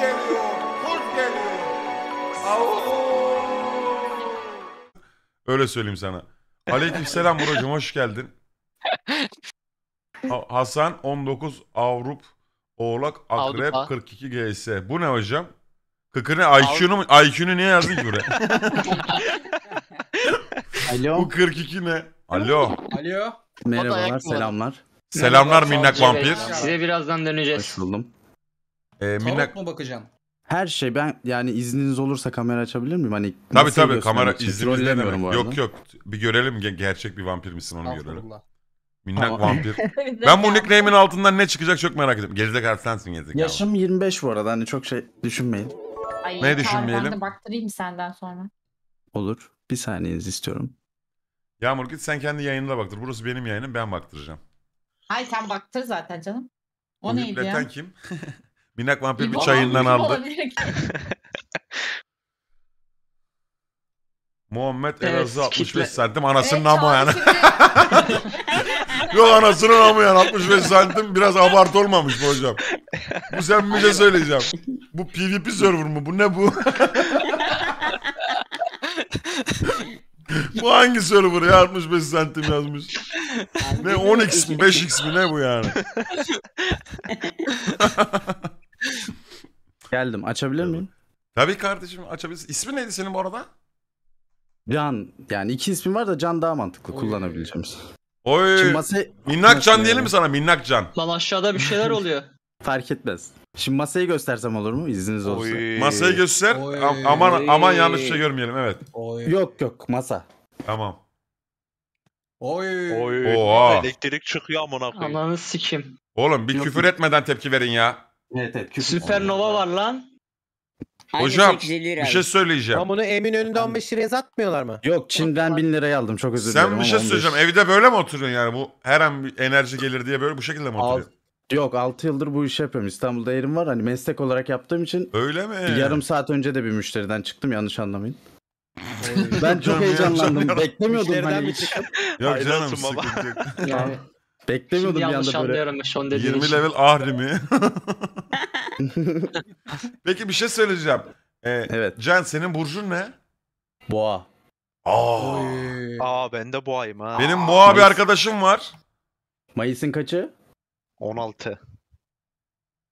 geliyor, geliyor. Öyle söyleyeyim sana. Aleykümselam Buracığım hoş geldin. Hasan 19 Avrup Oğlak Akrep 42 GS. Bu ne hocam? Kıkır ne? IQ'nu mu? IQ'nu niye yazdın ki buraya? Bu 42 ne? Alo. Alo. Merhabalar, Merhabalar, selamlar. selamlar minnak vampir. Size birazdan döneceğiz. Hoş buldum. Ee, minnak... mu bakacağım? Her şey ben yani izniniz olursa kamera açabilir miyim? Hani Tabii tabii kamera iznimiz ne demek? Yok yok bir görelim gerçek bir vampir misin onu görelim. Estağfurullah. Minnak Aa. vampir. ben bu nickname'in altından ne çıkacak çok merak ediyorum. Gerizekalı sensin gerizekalı. Yaşım 25 bu arada hani çok şey düşünmeyin. Ay, Ne düşünmeyelim? Ben de baktırayım senden sonra. Olur. Bir saniyenizi istiyorum. Yağmur git sen kendi yayınına baktır. Burası benim yayınım ben baktıracağım. Ay sen baktır zaten canım. O neydi ya? kim? Minak vampir bir çayından aldı. Muhammed en Evet, azı 65 kitle. santim anasının evet, ama yani. Yok anasının ama yani 65 santim biraz abart olmamış bu hocam. Bu sen bir şey söyleyeceğim. Bu PvP server mu? Bu ne bu? bu hangi server ya 65 santim yazmış. Ne 10x mi 5x mi ne bu yani? Geldim. Açabilir miyim? Tabii kardeşim açabilirsin. İsmi neydi senin bu arada? Can. Yani iki ismim var da Can daha mantıklı kullanabileceğimiz. Oy. Şimdi masa... Minnak Can diyelim mi sana? Minnak Can. Lan aşağıda bir şeyler oluyor. Fark etmez. Şimdi masayı göstersem olur mu? İzniniz olsun. Oy. Masayı göster. Oy. Aman aman yanlış şey görmeyelim evet. Oy. Yok yok masa. Tamam. Oy. Oy. Oha. Elektrik çıkıyor amına koyayım. Ananı sikim. Oğlum bir yok. küfür etmeden tepki verin ya. Evet evet. Küçük Süpernova var lan. Hocam bir şey söyleyeceğim. Ama bunu emin önünde 15 liraya satmıyorlar mı? Yok Çin'den 1000 liraya aldım çok özür dilerim. Sen bir şey ama 15. söyleyeceğim. Evde böyle mi oturuyorsun yani? Bu her an bir enerji gelir diye böyle bu şekilde mi Al, oturuyorsun? yok 6 yıldır bu işi yapıyorum. İstanbul'da yerim var. Hani meslek olarak yaptığım için Öyle mi? yarım saat önce de bir müşteriden çıktım yanlış anlamayın. ben çok heyecanlandım. Beklemiyordum hani Yok canım Hayran sıkıntı yok. Beklemiyordum Şimdi bir yanlış anda böyle. anlıyorum 20 için. level ahri mi? Peki bir şey söyleyeceğim. Ee, Evet. Can senin burcun ne? Boğa. Aa. Ah. Aa ben de bu ha. Benim boğa bir arkadaşım var. Mayıs'ın kaçı? 16.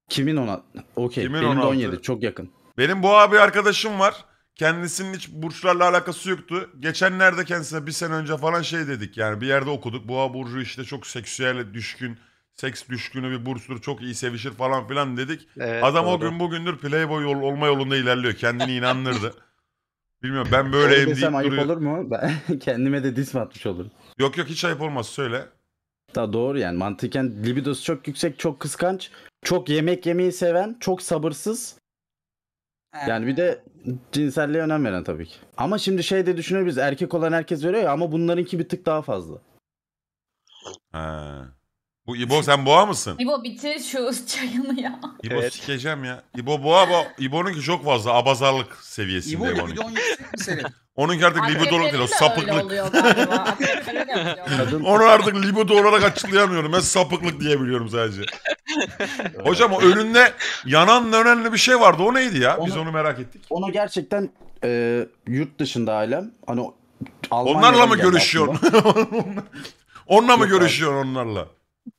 Kimin 16? Okey. Kimin Benim de 17. Çok yakın. Benim boğa bir arkadaşım var. Kendisinin hiç burçlarla alakası yoktu. Geçenlerde kendisine bir sene önce falan şey dedik. Yani bir yerde okuduk. Boğa burcu işte çok seksüel düşkün, seks düşkünü bir burçtur. Çok iyi sevişir falan filan dedik. Evet, Adam o gün bugündür playboy yol, olma yolunda ilerliyor. Kendini inandırdı. Bilmiyorum ben böyleyim Öyle deyip ayıp olur mu? Ben kendime de diss atmış olurum. Yok yok hiç ayıp olmaz söyle. Da doğru yani mantıken libidosu çok yüksek, çok kıskanç, çok yemek yemeyi seven, çok sabırsız, yani bir de cinselliğe önem veren tabii ki. Ama şimdi şey de düşünebiliriz. Erkek olan herkes veriyor ya ama bunlarınki bir tık daha fazla. Ha. Bu İbo sen boğa mısın? İbo bitir şu çayını ya. İbo Evet. sikeceğim ya. İbo boğa bo İbo'nunki çok fazla abazarlık seviyesinde İbo ile İbo'nunki. yüksek mi senin? Onunki artık libidoluk değil o sapıklık. Onu artık libido olarak açıklayamıyorum. Ben sapıklık diyebiliyorum sadece. Hocam o önünde yanan önenli bir şey vardı. O neydi ya? Biz Onu- onu merak ettik. Onu gerçekten e, yurt dışında ailem hani o- Onlarla mı geldi görüşüyorsun? Onunla mı Yok görüşüyorsun onlarla?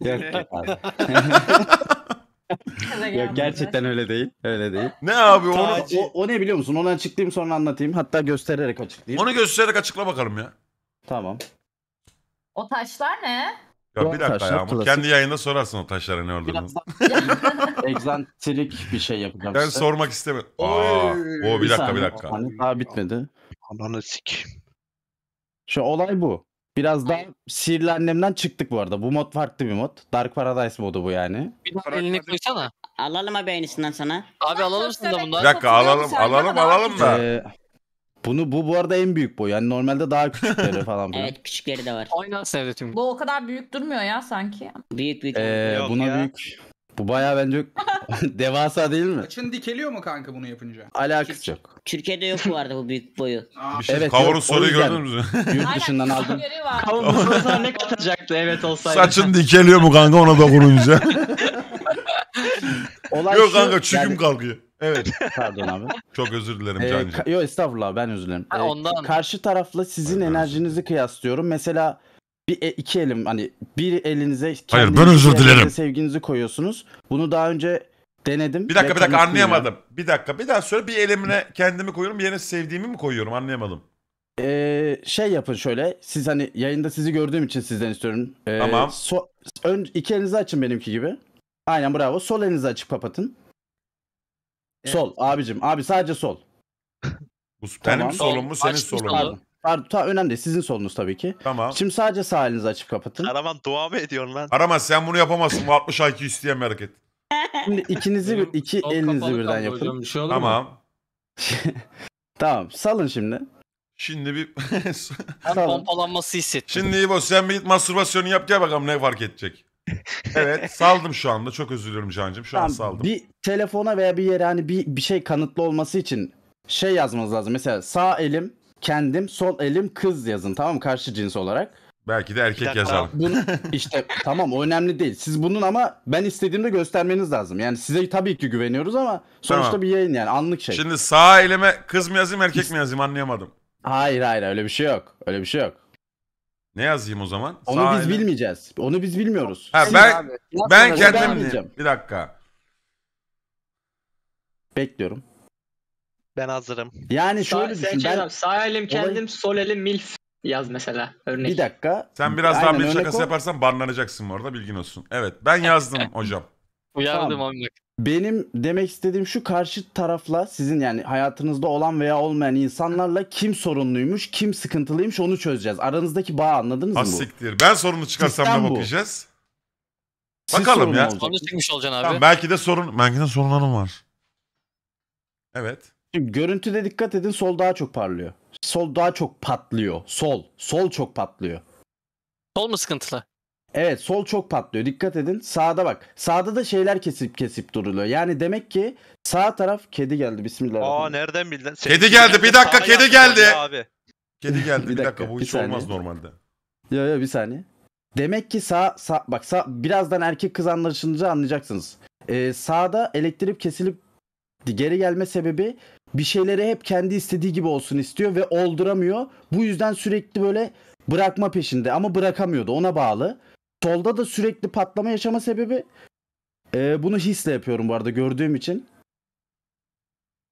Yok yok gerçekten öyle değil. Öyle değil. Ne abi onu, O, o ne biliyor musun? Onu açıklayayım sonra anlatayım. Hatta göstererek açıklayayım. onu göstererek açıkla bakalım ya. Tamam. O taşlar ne? Ya bir dakika taşlar, ya. klasik. Kendi yayında sorarsın o taşlara ne olduğunu. Biraz egzantrik bir şey yapacağım. Ben işte. sormak istemiyorum. Aa, Oy. o bir dakika bir dakika. Hani daha bitmedi. Ananı sik. Şu olay bu. Biraz daha sihirli annemden çıktık bu arada. Bu mod farklı bir mod. Dark Paradise modu bu yani. Bir daha elini koysana. Alalım abi aynısından sana. Abi alalım sizden Bir bundan. dakika alalım alalım alalım da. Ee, bunu bu bu arada en büyük boy. Yani normalde daha küçükleri falan Evet küçükleri de var. Aynen sevdi Bu o kadar büyük durmuyor ya sanki. Büyük büyük. Ee, buna ya. büyük bu baya bence devasa değil mi? Saçın dikeliyor mu kanka bunu yapınca? Alakası yok. Türkiye'de yok bu arada bu büyük boyu. Bir şey, Evet, kavurun yok, o soruyu yüzden. mü? Yurt dışından aldım. Görevi sorusuna ne katacaktı evet olsaydı. Saçın dikeliyor mu kanka ona dokununca? Olay Yok şu- kanka çüküm yani- kalkıyor. Evet. Pardon abi. Çok özür dilerim Ee, Cancığım. ka- yo estağfurullah ben özür dilerim. Ha, Ee, ondan. Karşı tarafla sizin enerjinizi kıyaslıyorum. Mesela bir e, iki elim hani bir elinize kendinizi, ben özür dilerim. sevginizi koyuyorsunuz. Bunu daha önce denedim. Bir dakika bir dakika anlayamadım. Bir dakika bir daha söyle bir elimine kendimi koyuyorum bir yerine sevdiğimi mi koyuyorum anlayamadım. Ee, şey yapın şöyle. Siz hani yayında sizi gördüğüm için sizden istiyorum. Ee, Tamam. so- ön, iki elinizi açın benimki gibi. Aynen bravo. Sol elinizi açık kapatın. Sol abicim. Abi sadece sol. benim Tamam. solum mu senin solun mu? Pardon, ta, önemli değil. Sizin solunuz tabii ki. Tamam. Şimdi sadece sağ elinizi açıp kapatın. Araman dua mı ediyorsun lan? Aramaz sen bunu yapamazsın. Bu 60 IQ isteyen bir hareket. Şimdi ikinizi bir, iki elinizi birden yapın. hocam, Bir şey Tamam. Tamam, salın şimdi. Şimdi bir... Ben Sağ olun. pompalanması hissettim. Şimdi İbo sen bir git mastürbasyonu yap gel bakalım ne fark edecek. Evet saldım şu anda. Çok özür diliyorum Can'cığım. Şu an saldım. Bir telefona veya bir yere hani bir, bir şey kanıtlı olması için şey yazmanız lazım. Mesela sağ elim kendim sol elim kız yazın tamam Karşı cins olarak. Belki de erkek yazalım. Bunu, işte tamam o önemli değil. Siz bunun ama ben istediğimde göstermeniz lazım. Yani size tabii ki güveniyoruz ama sonuçta Tamam. bir yayın yani anlık şey. Şimdi sağ elime kız mı yazayım erkek mi yazayım anlayamadım. Hayır hayır öyle bir şey yok. Öyle bir şey yok. Ne yazayım o zaman? Onu Sağ biz elim- bilmeyeceğiz. Onu biz bilmiyoruz. Ha, ben Abi, ben kendim bileceğim. bir dakika. Bekliyorum. Ben hazırım. Yani şöyle Sa- düşün. Şey ben... sağ elim kendim, Olay... sol elim milf yaz mesela örnek. Bir dakika. Sen biraz Aynen, daha bir şakası o. yaparsan banlanacaksın bu arada bilgin olsun. Evet ben yazdım hocam. Uyardım tamam. amına. Benim demek istediğim şu karşı tarafla sizin yani hayatınızda olan veya olmayan insanlarla kim sorunluymuş, kim sıkıntılıymış onu çözeceğiz. Aranızdaki bağ anladınız mı? Hassiktir. Ben sorunu çıkarsam ne bakacağız? Bakalım ya. Olacak. Sorunu olacaksın abi. Tamam, belki de sorun, belki de sorunlarım var. Evet. Şimdi görüntüde dikkat edin sol daha çok parlıyor. Sol daha çok patlıyor. Sol. Sol çok patlıyor. Sol mu sıkıntılı? Evet sol çok patlıyor. Dikkat edin. Sağda bak. Sağda da şeyler kesip kesip duruluyor. Yani demek ki sağ taraf kedi geldi. Bismillahirrahmanirrahim. Aa nereden bildin? Senin kedi geldi. Bir dakika kedi geldi. Abi. Kedi geldi. bir, dakika, bir dakika bu hiç olmaz normalde. Ya ya bir saniye. Demek ki sağ, sağ bak sağ, birazdan erkek kız anlaşılınca anlayacaksınız. Ee, sağda elektrik kesilip geri gelme sebebi bir şeyleri hep kendi istediği gibi olsun istiyor ve olduramıyor. Bu yüzden sürekli böyle bırakma peşinde ama bırakamıyordu ona bağlı. Solda da sürekli patlama yaşama sebebi e, bunu hisle yapıyorum bu arada gördüğüm için.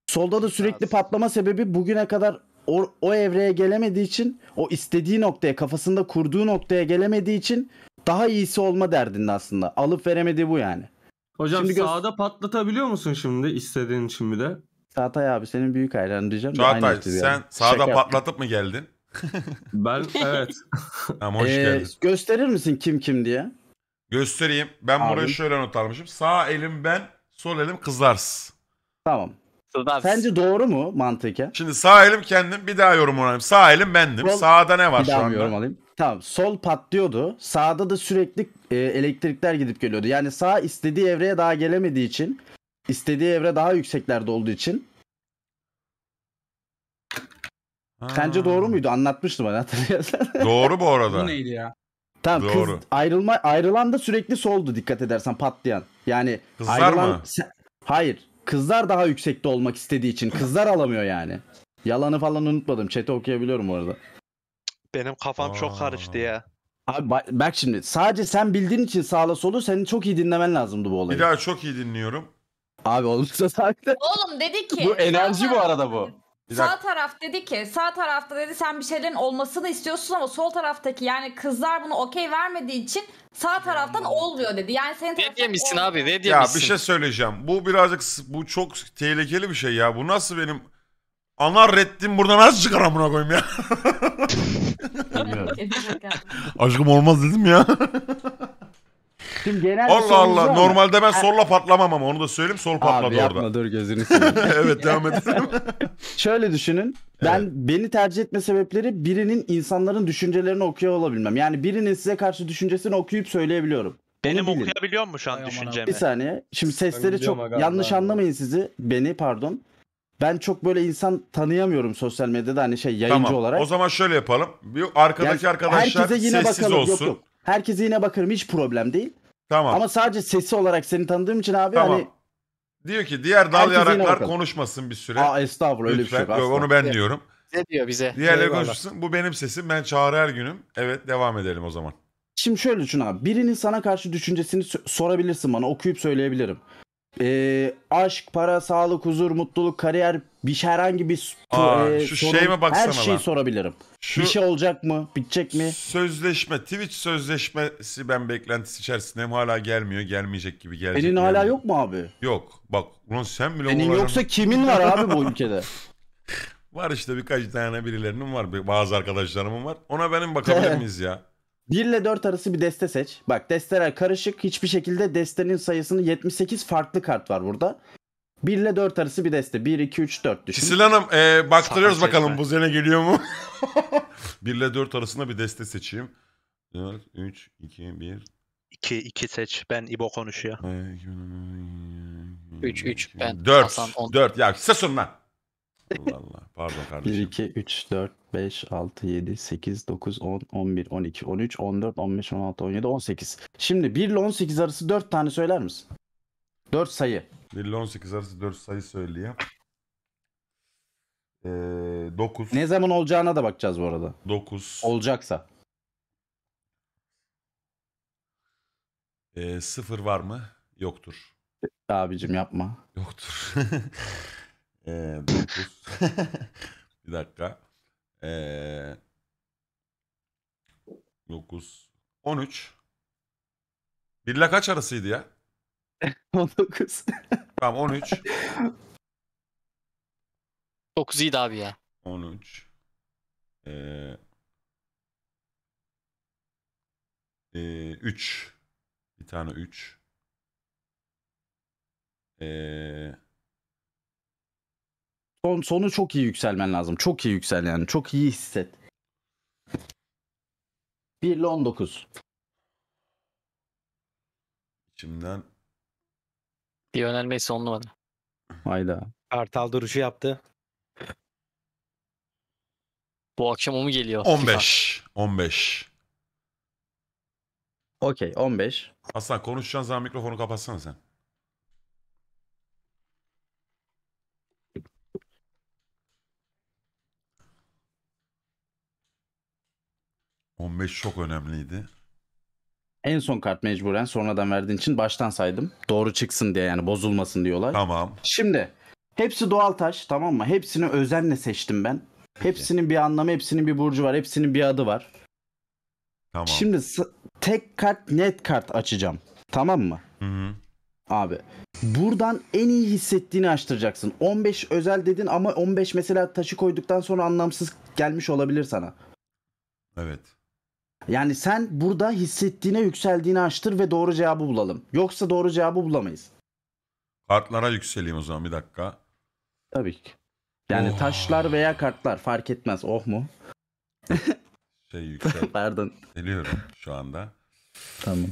Solda da sürekli patlama sebebi bugüne kadar o, o evreye gelemediği için o istediği noktaya kafasında kurduğu noktaya gelemediği için daha iyisi olma derdinde aslında. Alıp veremediği bu yani. Hocam şimdi sağda patlatabiliyor musun şimdi istediğin için bir de? Çağatay abi senin büyük hayran diyeceğim. de Çağatay aynısı sen hayran. sağda Şaka yaptım. patlatıp mı geldin? Ben evet. ama hoş Ee, geldin. gösterir misin kim kim diye? Göstereyim. Ben Abi. buraya şöyle not almışım. Sağ elim ben, sol elim kızlars. Tamam. Kızlars. Sence doğru mu mantıken? Şimdi sağ elim kendim bir daha yorum alayım. Sağ elim bendim. Sol- Sağda ne var Bir şu daha mı anda? yorum alayım? Tamam. Sol patlıyordu. Sağda da sürekli e, elektrikler gidip geliyordu. Yani sağ istediği evreye daha gelemediği için istediği evre daha yükseklerde olduğu için. Ha. Sence doğru muydu? Anlatmıştı ben hatırlıyorsan. Doğru bu arada. Bu neydi ya? Tamam Doğru. kız ayrılma ayrılan da sürekli soldu dikkat edersen patlayan. Yani kızlar ayrılan, mı? Sen, hayır. Kızlar daha yüksekte olmak istediği için kızlar alamıyor yani. Yalanı falan unutmadım. Chat'i okuyabiliyorum orada. Benim kafam Aa. çok karıştı ya. Abi bak, şimdi sadece sen bildiğin için sağla solu Senin çok iyi dinlemen lazımdı bu olayı. Bir daha çok iyi dinliyorum. Abi olursa zaten. Oğlum dedi ki. bu enerji bu arada bu. Bir sağ dakika. taraf dedi ki sağ tarafta dedi sen bir şeylerin olmasını istiyorsun ama sol taraftaki yani kızlar bunu okey vermediği için sağ taraftan olmuyor dedi. Yani senin Ne diyemişsin olmuyor. abi ne Ya bir şey söyleyeceğim. Bu birazcık bu çok tehlikeli bir şey ya. Bu nasıl benim ana reddim buradan nasıl çıkar amına koyayım ya? Aşkım olmaz dedim ya. Şimdi genel Allah Allah. Normalde ben solla patlamam ama onu da söyleyeyim. Sol patladı Abi, yapma, orada. dur gözünü evet devam edelim. Şöyle düşünün. Ben evet. beni tercih etme sebepleri birinin insanların düşüncelerini okuyor olabilmem. Yani birinin size karşı düşüncesini okuyup söyleyebiliyorum. Benim bilin. okuyabiliyor mu şu an Ay, düşüncemi? Bir saniye. Şimdi sesleri çok yanlış anlamayın sizi. Beni pardon. Ben çok böyle insan tanıyamıyorum sosyal medyada hani şey yayıncı tamam. olarak. O zaman şöyle yapalım. Bir arkadaki yani arkadaşlar herkese yine sessiz bakalım. olsun. Yok, yok. Herkese yine bakarım hiç problem değil. Tamam. Ama sadece sesi olarak seni tanıdığım için abi Tamam. hani Diyor ki diğer dal Herkes yaraklar konuşmasın bir süre. aa estağfurullah öyle bir şey yok. asla. onu ben diyorum. ne diyor bize. Diğerleri konuşsun. Bu benim sesim. Ben Çağrı günüm Evet devam edelim o zaman. Şimdi şöyle düşün abi. Birinin sana karşı düşüncesini sorabilirsin bana. Okuyup söyleyebilirim e, aşk, para, sağlık, huzur, mutluluk, kariyer bir şey herhangi bir Aa, e, şu sorun, şeye baksana her şeyi lan. sorabilirim. Şu bir şey olacak mı? Bitecek mi? Sözleşme, Twitch sözleşmesi ben beklentisi içerisindeyim. Hala gelmiyor, gelmeyecek gibi gelecek. Senin hala yok mu abi? Yok. Bak ulan sen bile Senin yoksa mı? kimin var abi bu ülkede? var işte birkaç tane birilerinin var. Bazı arkadaşlarımın var. Ona benim bakabilir miyiz ya? 1 ile 4 arası bir deste seç. Bak desteler karışık. Hiçbir şekilde destenin sayısını 78 farklı kart var burada. 1 ile 4 arası bir deste. 1, 2, 3, 4 düşün. Çisil Hanım ee, baktırıyoruz Sakat bakalım seçme. bu sene geliyor mu? 1 ile 4 arasında bir deste seçeyim. 4, 3, 2, 1. 2, 2 seç. Ben İbo konuşuyor. 3, 3 ben 4, Hasan 10. 4. Ya ses sorun lan. Allah Allah. Pardon 1, kardeşim. 2, 3, 4, 5, 6, 7, 8, 9, 10, 11, 12, 13, 14, 15, 16, 17, 18. Şimdi 1 ile 18 arası 4 tane söyler misin? 4 sayı. 1 ile 18 arası 4 sayı söyleyeyim. Ee, 9, Ne zaman olacağına da bakacağız bu arada. 9, Olacaksa. ee, 0 var mı? Yoktur. Abicim yapma. Yoktur. 9 bir dakika. Ee, 9 13 bir ile kaç arasıydı ya? 19. Tamam 13. 9 iyiydi abi ya. 13. Ee, e, 3. Bir tane 3. Eee Son, sonu çok iyi yükselmen lazım. Çok iyi yüksel yani. Çok iyi hisset. 1 ile 19. İçimden Lionel Messi on Hayda. Kartal duruşu yaptı. Bu akşam o mu geliyor? 15. 15. Okey 15. Aslan konuşacağın zaman mikrofonu kapatsana sen. 15 çok önemliydi. En son kart mecburen sonradan verdiğin için baştan saydım. Doğru çıksın diye yani bozulmasın diyorlar. Tamam. Şimdi hepsi doğal taş tamam mı? Hepsini özenle seçtim ben. Hepsinin bir anlamı, hepsinin bir burcu var, hepsinin bir adı var. Tamam. Şimdi tek kart net kart açacağım. Tamam mı? Hı hı. Abi buradan en iyi hissettiğini açtıracaksın. 15 özel dedin ama 15 mesela taşı koyduktan sonra anlamsız gelmiş olabilir sana. Evet. Yani sen burada hissettiğine yükseldiğini açtır ve doğru cevabı bulalım. Yoksa doğru cevabı bulamayız. Kartlara yükseleyim o zaman bir dakika. Tabii ki. Yani oh. taşlar veya kartlar fark etmez. Oh mu? şey yüksel. Pardon. Geliyorum şu anda. Tamam.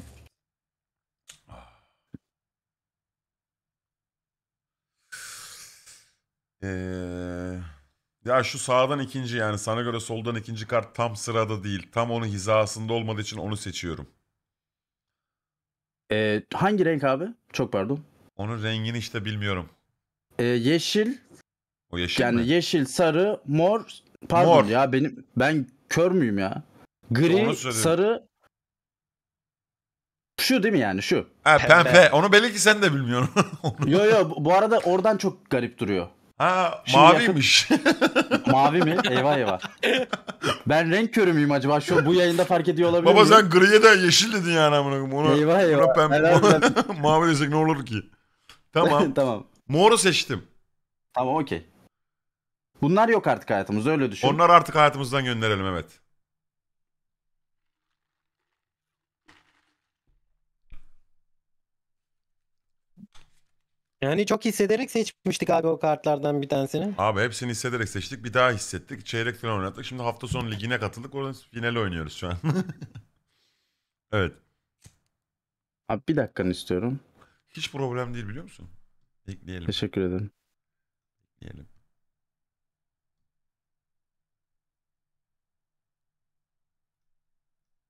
Eee... Ah. Ya şu sağdan ikinci yani sana göre soldan ikinci kart tam sırada değil. Tam onun hizasında olmadığı için onu seçiyorum. Ee, hangi renk abi? Çok pardon. Onun rengini işte bilmiyorum. Ee, yeşil. O yeşil yani mi? yeşil, sarı, mor. Pardon mor. ya benim ben kör müyüm ya? Gri, sarı. Şu değil mi yani şu? Ha, pembe. pembe. Onu belli ki sen de bilmiyorsun. yo yo bu arada oradan çok garip duruyor. Ha Şimdi maviymiş. Yakın... Mavi mi? Eyvah eyvah. Ben renk körü müyüm acaba? Şu bu yayında fark ediyor olabilir Baba sen griye de yeşil dedin yani amına koyayım. Ona, eyvah eyvah. Ona pembe, ona... mavi desek ne olur ki? Tamam. tamam. Moru seçtim. Tamam okey. Bunlar yok artık hayatımızda öyle düşün. Onlar artık hayatımızdan gönderelim evet. Yani çok hissederek seçmiştik abi o kartlardan bir tanesini. Abi hepsini hissederek seçtik. Bir daha hissettik. Çeyrek final oynattık. Şimdi hafta sonu ligine katıldık. orada final oynuyoruz şu an. evet. Abi bir dakikanı istiyorum. Hiç problem değil biliyor musun? Ekleyelim. Teşekkür ederim. Ekleyelim.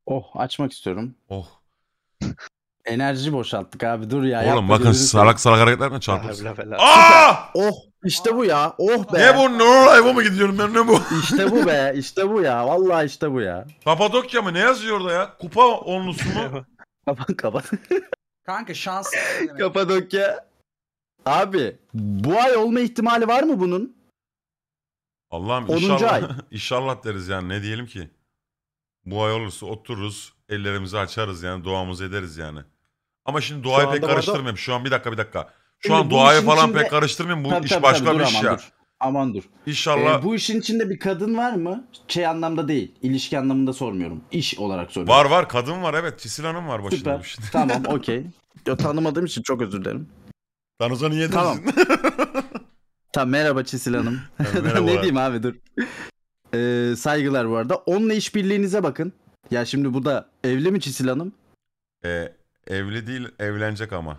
Oh açmak istiyorum. Oh. Enerji boşalttık abi dur ya. Oğlum bakın salak salak hareketler mi çarpıyorsun? Evla Oh işte bu ya. Oh be. Ne bu? Ne olay bu mu gidiyorum ben ne bu? İşte bu be. işte bu ya. Vallahi işte bu ya. Kapadokya mı? Ne yazıyor orada ya? Kupa onlusu mu? Kapat kapat. Kanka şans. demek. Kapadokya. Abi bu ay olma ihtimali var mı bunun? Allah'ım inşallah, inşallah deriz yani ne diyelim ki. Bu ay olursa otururuz ellerimizi açarız yani duamızı ederiz yani. Ama şimdi duayı pek anda karıştırmayayım. Şu an bir dakika bir dakika. Şu Şimdi an duayı falan içinde- pek karıştırmayayım. Bu Tabii, iş tabii, başka tabii. bir Dur, iş aman ya. dur. Aman dur. İnşallah Ee, bu işin içinde bir kadın var mı? Şey anlamda değil. ilişki anlamında sormuyorum. İş olarak soruyorum. var var kadın var evet. Çisil Hanım var başında Süper. işin. tamam okey. Ya, Tanımadığım için çok özür dilerim. Lan o zaman niye Tamam. Tamam merhaba Çisil Hanım. ne diyeyim abi dur. Ee, saygılar bu arada. Onunla işbirliğinize bakın. Ya şimdi bu da evli mi Çisil Hanım? Ee, Evli değil evlenecek ama.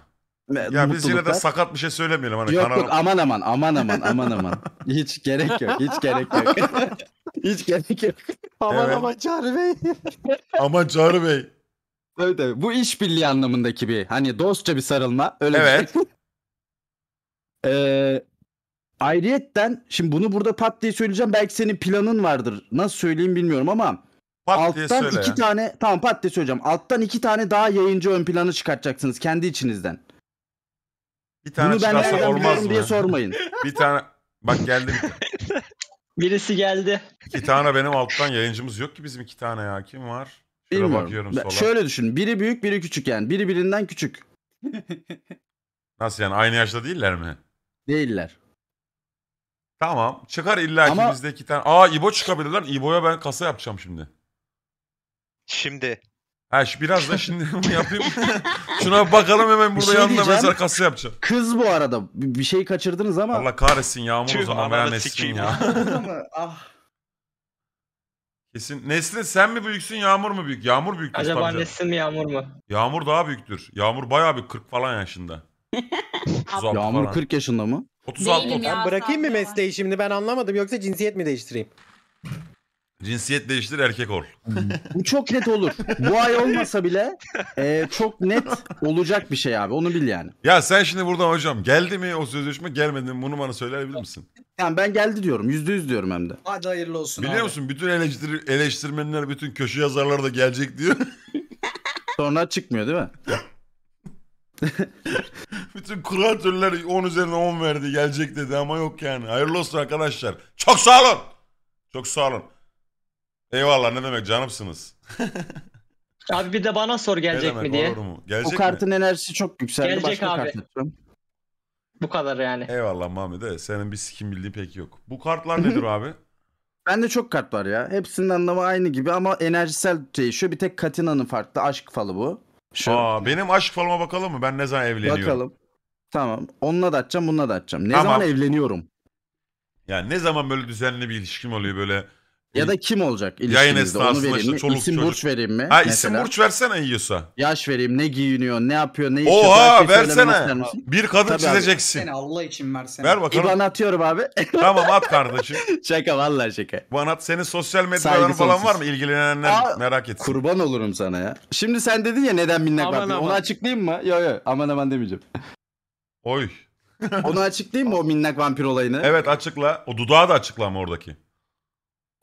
Ya biz yine de sakat bir şey söylemeyelim. Hani yok kanal... yok aman aman aman aman aman aman. Hiç gerek yok hiç gerek yok. hiç gerek yok. Aman evet. aman Çağrı Bey. aman Çağrı Bey. Evet evet bu işbirliği anlamındaki bir hani dostça bir sarılma öyle şey. evet. bir ee, ayrıyetten şimdi bunu burada pat diye söyleyeceğim belki senin planın vardır. Nasıl söyleyeyim bilmiyorum ama Pat Alttan diye söyle iki yani. tane tamam pat diye söyleyeceğim. Alttan iki tane daha yayıncı ön planı çıkartacaksınız kendi içinizden. Bir tane Bunu ben nereden olmaz mı? diye sormayın. Bir tane bak geldi bir Birisi geldi. İki tane benim alttan yayıncımız yok ki bizim iki tane ya. Kim var? Şuna Bilmiyorum. bakıyorum sola. Şöyle düşün. Biri büyük biri küçük yani. Biri birinden küçük. Nasıl yani aynı yaşta değiller mi? Değiller. Tamam. Çıkar illa ki bizde iki tane. Aa İbo çıkabilir lan. İbo'ya ben kasa yapacağım şimdi. Şimdi. Ha biraz da şimdi bunu yapayım. Şuna bakalım hemen burada şey yanında diyeceğim. mesela kası yapacağım. Kız bu arada. Bir şey kaçırdınız ama. Allah kahretsin Yağmur Tüh, o zaman ben ananı Nesrin ya. ah. Kesin. Nesrin sen mi büyüksün Yağmur mu büyük? Yağmur büyük. Acaba tabii canım. mi yağmur mu? Yağmur daha büyüktür. Yağmur bayağı bir 40 falan yaşında. Yağmur falan. 40 yaşında mı? 36 ya. Ben bırakayım mı mesleği şimdi ben anlamadım yoksa cinsiyet mi değiştireyim? Cinsiyet değiştir erkek ol. Bu çok net olur. Bu ay olmasa bile e, çok net olacak bir şey abi. Onu bil yani. Ya sen şimdi buradan hocam geldi mi o sözleşme gelmedi mi bunu bana söyleyebilir misin? Yani ben geldi diyorum. Yüzde yüz diyorum hem de. Hadi hayırlı olsun Biliyor abi. musun bütün eleştir eleştirmenler bütün köşe yazarları da gelecek diyor. Sonra çıkmıyor değil mi? bütün kuratörler 10 üzerine 10 verdi gelecek dedi ama yok yani. Hayırlı olsun arkadaşlar. Çok sağ olun. Çok sağ olun. Eyvallah ne demek canımsınız. Abi bir de bana sor gelecek demek, mi diye. Olur mu? Gelecek Bu kartın mi? enerjisi çok yükseldi. Gelecek Başka abi. Kart Bu kadar yani. Eyvallah Mami de senin bir sikim bildiğin pek yok. Bu kartlar nedir abi? Bende çok kart var ya. Hepsinin anlamı aynı gibi ama enerjisel değişiyor. Bir tek Katina'nın farklı. Aşk falı bu. Şu Aa, benim aşk falıma bakalım mı? Ben ne zaman evleniyorum? Bakalım. Tamam. Onunla da atacağım, bununla da atacağım. Ne tamam. zaman evleniyorum? Yani ne zaman böyle düzenli bir ilişkim oluyor böyle ya da kim olacak Yayın ilişkinizde? Onu işte mi? çoluk isim çocuk. burç vereyim mi? Ha isim Mesela? burç versene yiyorsa. Yaş vereyim. Ne giyiniyor, ne yapıyor, ne iş yapıyor. Oha her versene. Bir kadın Tabii çizeceksin. Seni Allah için versene. Ver bakalım. İban atıyorum abi. Tamam at kardeşim. şaka vallahi şaka. Bu anlat senin sosyal medyaların falan var mı? İlgilenenler Aa, merak etsin. Kurban olurum sana ya. Şimdi sen dedin ya neden minnak Aman bakmıyor. Onu açıklayayım mı? Yok yok aman aman demeyeceğim. Oy. Onu açıklayayım mı o minnak vampir olayını? Evet açıkla. O dudağı da açıklama oradaki.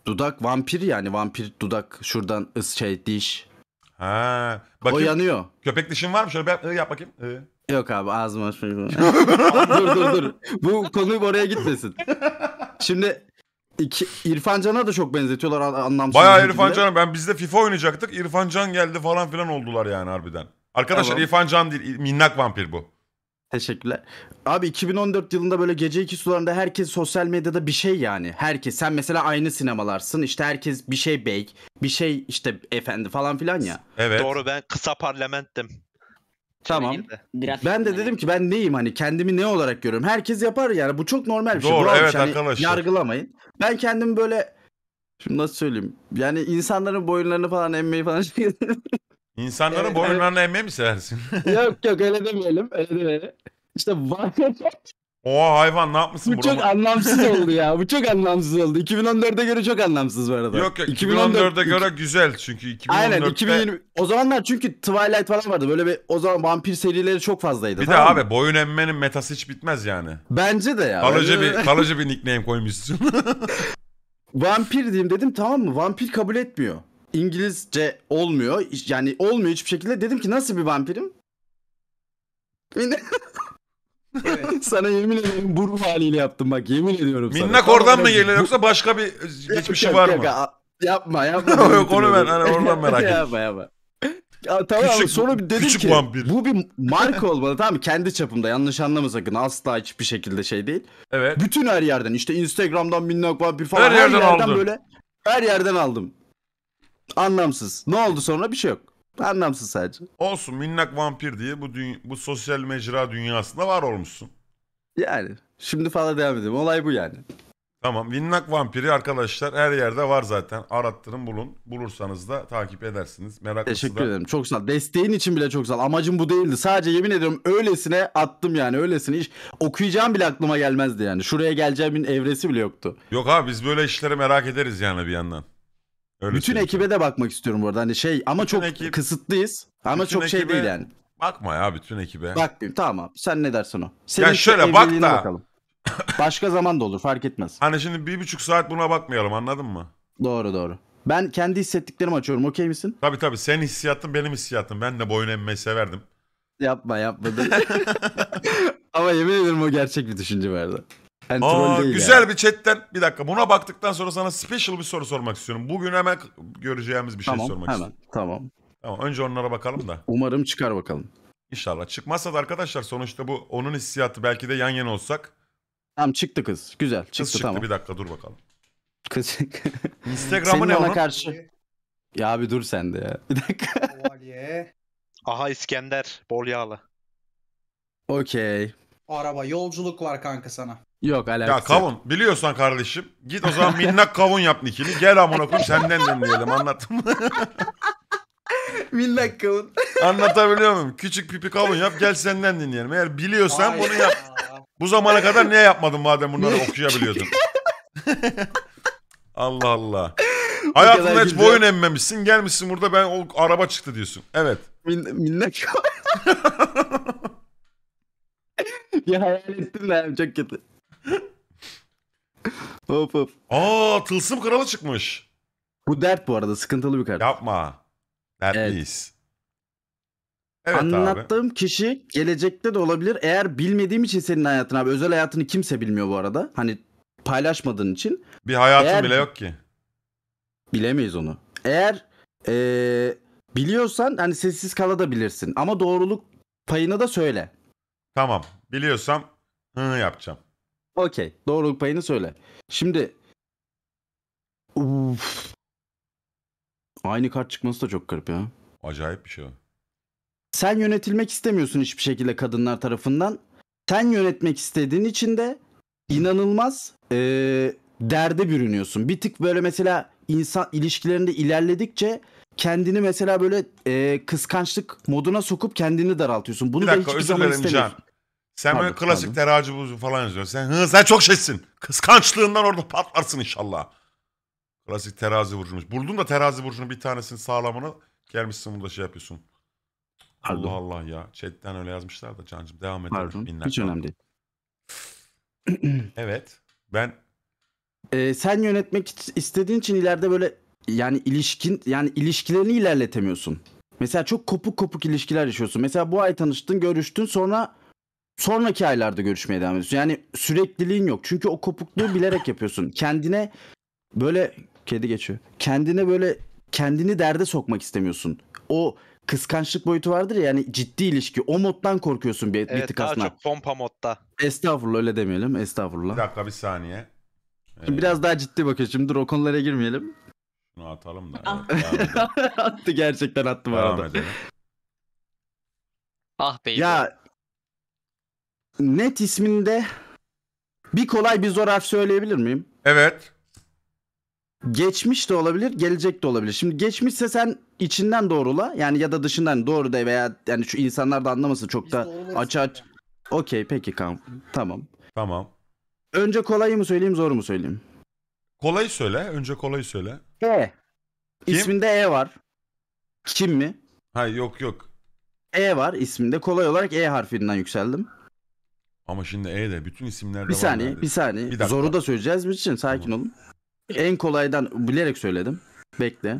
Dudak vampir yani vampir dudak şuradan ıs şey diş. Ha. Bakayım. O yanıyor. Köpek dişin var mı? Şöyle bir yap bakayım. Ee. Yok abi ağzım açmıyor. dur dur dur. Bu konuyu oraya gitmesin. Şimdi iki, İrfan Can'a da çok benzetiyorlar anlamsız. Bayağı İrfan Can'a ben bizde FIFA oynayacaktık. İrfan Can geldi falan filan oldular yani harbiden. Arkadaşlar tamam. İrfan Can değil minnak vampir bu. Teşekkürler. Abi 2014 yılında böyle gece iki sularında herkes sosyal medyada bir şey yani. Herkes sen mesela aynı sinemalarsın. İşte herkes bir şey bey, bir şey işte efendi falan filan ya. Evet. Doğru ben kısa parlamenttim. Tamam. Biraz ben de dedim ki ben neyim hani kendimi ne olarak görüyorum. Herkes yapar yani bu çok normal bir şey. Doğru Bravo evet hani arkadaşlar. Yargılamayın. Ben kendimi böyle Şimdi nasıl söyleyeyim? Yani insanların boyunlarını falan emmeyi falan şey İnsanların evet, boyunlarını evet. emme mi seversin? yok yok öyle demeyelim. Öyle demeyelim. İşte var. Oha hayvan ne yapmışsın? Bu burama? çok anlamsız oldu ya. Bu çok anlamsız oldu. 2014'e göre çok anlamsız bu arada. Yok yok 2014'e 2014, göre güzel çünkü 2014'te. Aynen 2020. O zamanlar çünkü Twilight falan vardı. Böyle bir o zaman vampir serileri çok fazlaydı. Bir de abi boyun emmenin metası hiç bitmez yani. Bence de ya. Kalıcı bir kalıcı bir nickname koymuşsun. vampir diyeyim dedim tamam mı? Vampir kabul etmiyor. İngilizce olmuyor. Yani olmuyor hiçbir şekilde. Dedim ki nasıl bir vampirim? evet. sana yemin ediyorum burun haliyle yaptım bak yemin ediyorum Minnak sana. Minnak oradan mı geliyor yoksa başka bir geçmişi şey yok, var mı? yapma yapma. yok onu ben hani oradan merak ettim. yapma yapma. Ya, tamam küçük, sonra bir dedim ki vampir. bu bir marka olmalı tamam Kendi çapımda yanlış anlama sakın asla hiçbir şekilde şey değil. Evet. Bütün her yerden işte Instagram'dan minnak vampir falan her, her yerden, yerden aldım. böyle her yerden aldım. Anlamsız. Ne oldu sonra bir şey yok. Anlamsız sadece. Olsun minnak vampir diye bu düny- bu sosyal mecra dünyasında var olmuşsun. Yani şimdi falan devam edelim. Olay bu yani. Tamam minnak vampiri arkadaşlar her yerde var zaten. Arattırın bulun. Bulursanız da takip edersiniz. merak. Teşekkür da. ederim. Çok sağ ol. Desteğin için bile çok sağ ol. Amacım bu değildi. Sadece yemin ediyorum öylesine attım yani. Öylesine iş. okuyacağım bile aklıma gelmezdi yani. Şuraya geleceğimin evresi bile yoktu. Yok abi biz böyle işleri merak ederiz yani bir yandan. Öyle Bütün söyleyeyim. ekibe de bakmak istiyorum bu arada. Hani şey ama Bütün çok ekip- kısıtlıyız. Ama çok şey ekibe- değil yani. Bakma ya bütün ekibe. Bak. tamam Sen ne dersin o? Senin Ya şöyle bak da- bakalım. Başka zaman da olur fark etmez. Hani şimdi bir buçuk saat buna bakmayalım anladın mı? Doğru doğru. Ben kendi hissettiklerimi açıyorum. Okey misin? Tabi tabi. sen hissiyatın benim hissiyatım. Ben de boyun emmeyi severdim. Yapma yapma. ama yemin ederim o gerçek bir düşünce vardı. Yani Aa, güzel yani. bir chatten bir dakika buna baktıktan sonra sana special bir soru sormak istiyorum. Bugün hemen göreceğimiz bir şey tamam, şey sormak hemen. istiyorum. Tamam. Hemen. Tamam önce onlara bakalım da. Umarım çıkar bakalım. İnşallah. Çıkmazsa da arkadaşlar sonuçta bu onun hissiyatı belki de yan yana olsak. Tamam çıktı kız. Güzel çıktı, kız çıktı tamam. bir dakika dur bakalım. Kız Instagram'ı Senin ne ona onun? karşı. Ya bir dur sen de ya. Bir dakika. Aha İskender. Bol yağlı. Okey. Araba yolculuk var kanka sana. Yok alakası Ya kavun biliyorsan kardeşim git o zaman minnak kavun yap nikini gel amına koyayım senden dinleyelim anlattım Minnak kavun. Anlatabiliyor muyum? Küçük pipi kavun yap gel senden dinleyelim. Eğer biliyorsan bunu yap. Bu zamana kadar niye yapmadın madem bunları okuyabiliyordun? Allah Allah. Hayatında hiç güzel. boyun emmemişsin. Gelmişsin burada ben o araba çıktı diyorsun. Evet. Min, minnak kavun. ya hayal ettim de abi, çok kötü hop hop. Aa tılsım kralı çıkmış. Bu dert bu arada sıkıntılı bir kart. Yapma. Dertliyiz. Evet. Evet Anlattığım kişi gelecekte de olabilir. Eğer bilmediğim için senin hayatın abi. Özel hayatını kimse bilmiyor bu arada. Hani paylaşmadığın için. Bir hayatın Eğer- bile yok ki. Bilemeyiz onu. Eğer eee, biliyorsan hani sessiz kalabilirsin. Ama doğruluk payını da söyle. Tamam. Biliyorsam hı yapacağım. Okey. Doğruluk payını söyle. Şimdi Uf. Aynı kart çıkması da çok garip ya. Acayip bir şey o. Sen yönetilmek istemiyorsun hiçbir şekilde kadınlar tarafından. Sen yönetmek istediğin için de inanılmaz e, derde bürünüyorsun. Bir tık böyle mesela insan ilişkilerinde ilerledikçe kendini mesela böyle e, kıskançlık moduna sokup kendini daraltıyorsun. Bunu bir dakika da hiçbir özür zaman dilerim Can. Sen böyle klasik pardon. teracı buzu falan yazıyorsun. Sen, hı, sen çok şeysin. Kıskançlığından orada patlarsın inşallah. Klasik terazi burcumuz. Buldun da terazi burcunun bir tanesinin sağlamını gelmişsin burada şey yapıyorsun. Pardon. Allah Allah ya. Chatten öyle yazmışlar da Can'cığım. Devam et. Pardon. Binler Hiç önemli değil. evet. Ben Ee, sen yönetmek istediğin için ileride böyle yani ilişkin yani ilişkilerini ilerletemiyorsun. Mesela çok kopuk kopuk ilişkiler yaşıyorsun. Mesela bu ay tanıştın, görüştün sonra sonraki aylarda görüşmeye devam ediyorsun. Yani sürekliliğin yok. Çünkü o kopukluğu bilerek yapıyorsun. Kendine böyle kedi geçiyor. Kendine böyle kendini derde sokmak istemiyorsun. O kıskançlık boyutu vardır ya yani ciddi ilişki. O moddan korkuyorsun bir, evet, bir tık daha çok pompa modda. Estağfurullah öyle demeyelim. Estağfurullah. Bir dakika bir saniye. Ee... Biraz daha ciddi bakıyor şimdi dur o konulara girmeyelim. Bunu atalım da. Ah. Evet, attı gerçekten attı bu arada. Edelim. Ah beyim. Ya Net isminde bir kolay bir zor harf söyleyebilir miyim? Evet. Geçmiş de olabilir, gelecek de olabilir. Şimdi geçmişse sen içinden doğrula yani ya da dışından doğru de veya yani şu insanlar da anlamasın çok Biz da aç aç. Okey peki kan. Tamam. Tamam. Önce kolayı mı söyleyeyim, zoru mu söyleyeyim? Kolayı söyle. Önce kolayı söyle. E. Kim? İsminde E var. Kim mi? Hayır yok yok. E var isminde. Kolay olarak E harfinden yükseldim. Ama şimdi E'de bütün isimler de Bir var saniye, bir saniye. Bir dakika. Zoru da söyleyeceğiz biz için sakin olun. En kolaydan bilerek söyledim. Bekle.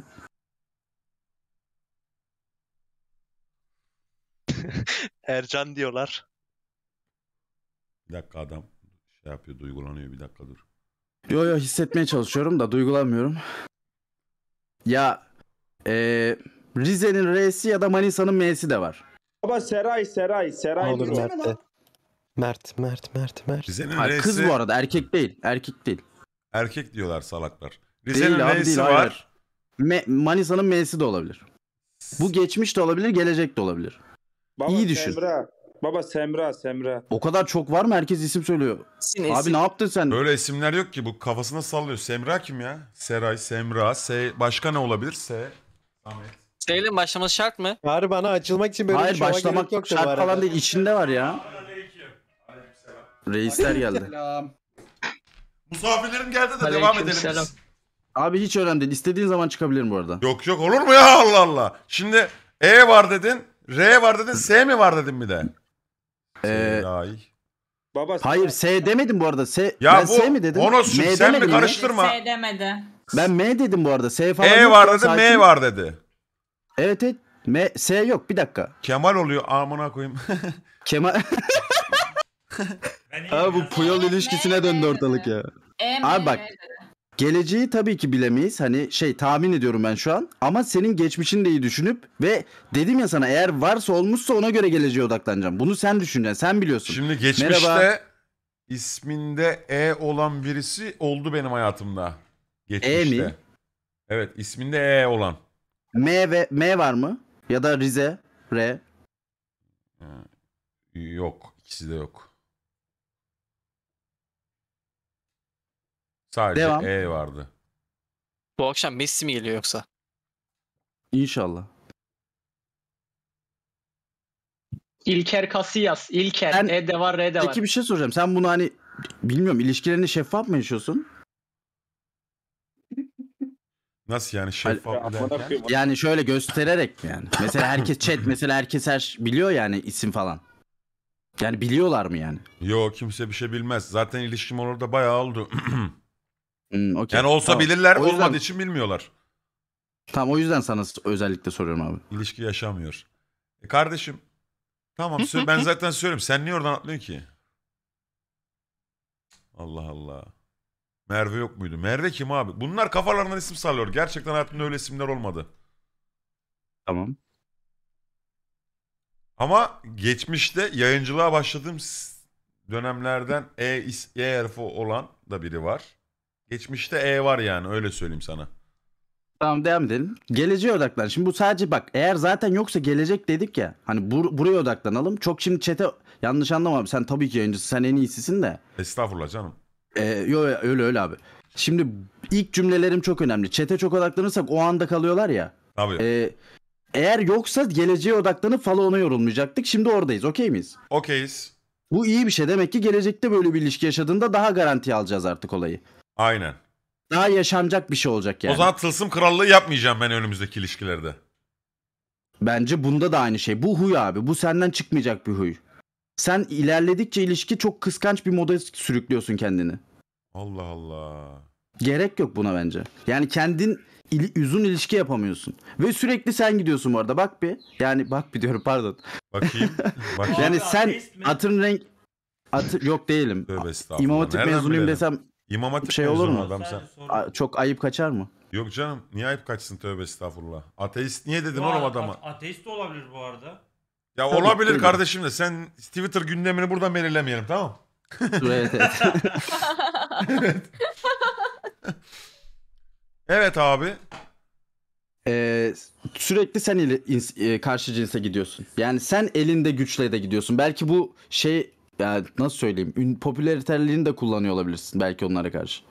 Ercan diyorlar. Bir dakika adam şey yapıyor duygulanıyor bir dakika dur. Yo yo hissetmeye çalışıyorum da duygulanmıyorum. Ya eee, Rize'nin R'si ya da Manisa'nın M'si de var. Baba Seray Seray Seray. Olur diyor. Mert, Mert, Mert, Mert. Rize'nin Hayır, reisi... Kız bu arada erkek değil. Erkek değil. Erkek diyorlar salaklar. Rize'nin değil, reisi değil, var. Me- Manisa'nın M'si de olabilir. Bu geçmiş de olabilir, gelecek de olabilir. Baba, İyi düşün. Semra. Baba Semra, Semra. O kadar çok var mı? Herkes isim söylüyor. Sin, Abi isim. ne yaptın sen? Böyle isimler yok ki. Bu kafasına sallıyor. Semra kim ya? Seray, Semra, S... Başka ne olabilir? S... Ahmet. Seyle başlaması şart mı? Hayır bana açılmak için böyle Hayır, bir başlamak gerek yok şart falan değil. İçinde var ya. Reisler geldi. Selam. geldi de devam edelim Abi hiç önemli değil. İstediğin zaman çıkabilirim bu arada. Yok yok olur mu ya Allah Allah. Şimdi E var dedin, R var dedin, S mi var dedin bir de? Ee, Baba Hayır S demedim bu arada. S, Ya ben bu S mi dedim? Onu M sen demedim ya. Karıştırma. S demedi. Ben M dedim bu arada. S falan E yok. var dedi, Sakin. M var dedi. Evet evet. M, S yok bir dakika. Kemal oluyor amına koyayım. Kemal Abi bu Puyol ilişkisine döndü ortalık ya. Abi bak Geleceği tabii ki bilemeyiz. Hani şey tahmin ediyorum ben şu an. Ama senin geçmişini de iyi düşünüp ve dedim ya sana eğer varsa olmuşsa ona göre geleceğe odaklanacağım. Bunu sen düşüneceksin. Sen biliyorsun. Şimdi geçmişte Merhaba. isminde E olan birisi oldu benim hayatımda. Geçmişte. E mi? Evet isminde E olan. M ve M var mı? Ya da Rize, R. Yok ikisi de yok. Sadece Devam. E vardı. Bu akşam Messi mi geliyor yoksa? İnşallah. İlker Casillas, İlker, Ben- E de var, R de var. Peki bir şey soracağım. Sen bunu hani bilmiyorum ilişkilerini şeffaf mı yaşıyorsun? Nasıl yani şeffaf derken? Yani şöyle göstererek yani? Mesela herkes chat mesela herkes her biliyor yani isim falan. Yani biliyorlar mı yani? Yo kimse bir şey bilmez. Zaten ilişkim orada bayağı oldu. Hmm, okey. Yani olsa Tamam. bilirler O yüzden- olmadığı için bilmiyorlar. Tamam o yüzden sana özellikle soruyorum abi. İlişki yaşamıyor. E kardeşim tamam ben zaten söylüyorum. Sen niye oradan atlıyorsun ki? Allah Allah. Merve yok muydu? Merve kim abi? Bunlar kafalarından isim sallıyor. Gerçekten hayatımda öyle isimler olmadı. Tamam. Ama geçmişte yayıncılığa başladığım dönemlerden e, is- e harfi olan da biri var. Geçmişte E var yani öyle söyleyeyim sana. Tamam devam edelim. Geleceğe odaklan. Şimdi bu sadece bak eğer zaten yoksa gelecek dedik ya. Hani bur buraya odaklanalım. Çok şimdi çete yanlış anlamam. Sen tabii ki yayıncısın. Sen en iyisisin de. Estağfurullah canım. Ee, yo, öyle öyle abi. Şimdi ilk cümlelerim çok önemli. Çete çok odaklanırsak o anda kalıyorlar ya. Tabii. Ee, eğer yoksa geleceğe odaklanıp falan ona yorulmayacaktık. Şimdi oradayız. Okey miyiz? Okeyiz. Bu iyi bir şey. Demek ki gelecekte böyle bir ilişki yaşadığında daha garanti alacağız artık olayı. Aynen. Daha yaşanacak bir şey olacak yani. O zaman tılsım krallığı yapmayacağım ben önümüzdeki ilişkilerde. Bence bunda da aynı şey. Bu huy abi. Bu senden çıkmayacak bir huy. Sen ilerledikçe ilişki çok kıskanç bir moda sürüklüyorsun kendini. Allah Allah. Gerek yok buna bence. Yani kendin il, uzun ilişki yapamıyorsun. Ve sürekli sen gidiyorsun bu arada. Bak bir. Yani bak bir diyorum pardon. Bakayım. bakayım. yani sen atın renk... at yok değilim. Tövbe İmam Hatip mezunuyum desem İmam Hatip şey olur mu? adam sen. A- çok ayıp kaçar mı? Yok canım niye ayıp kaçsın tövbe estağfurullah. Ateist niye dedin Bu oğlum adama? a- Ateist de olabilir bu arada. Ya Tabii, olabilir tabii. kardeşim de sen Twitter gündemini buradan belirlemeyelim tamam evet, evet. Evet abi. Ee, sürekli sen ili- ins- e, karşı cinse gidiyorsun. Yani sen elinde güçle de gidiyorsun. Belki bu şey yani nasıl söyleyeyim ün, de kullanıyor olabilirsin belki onlara karşı.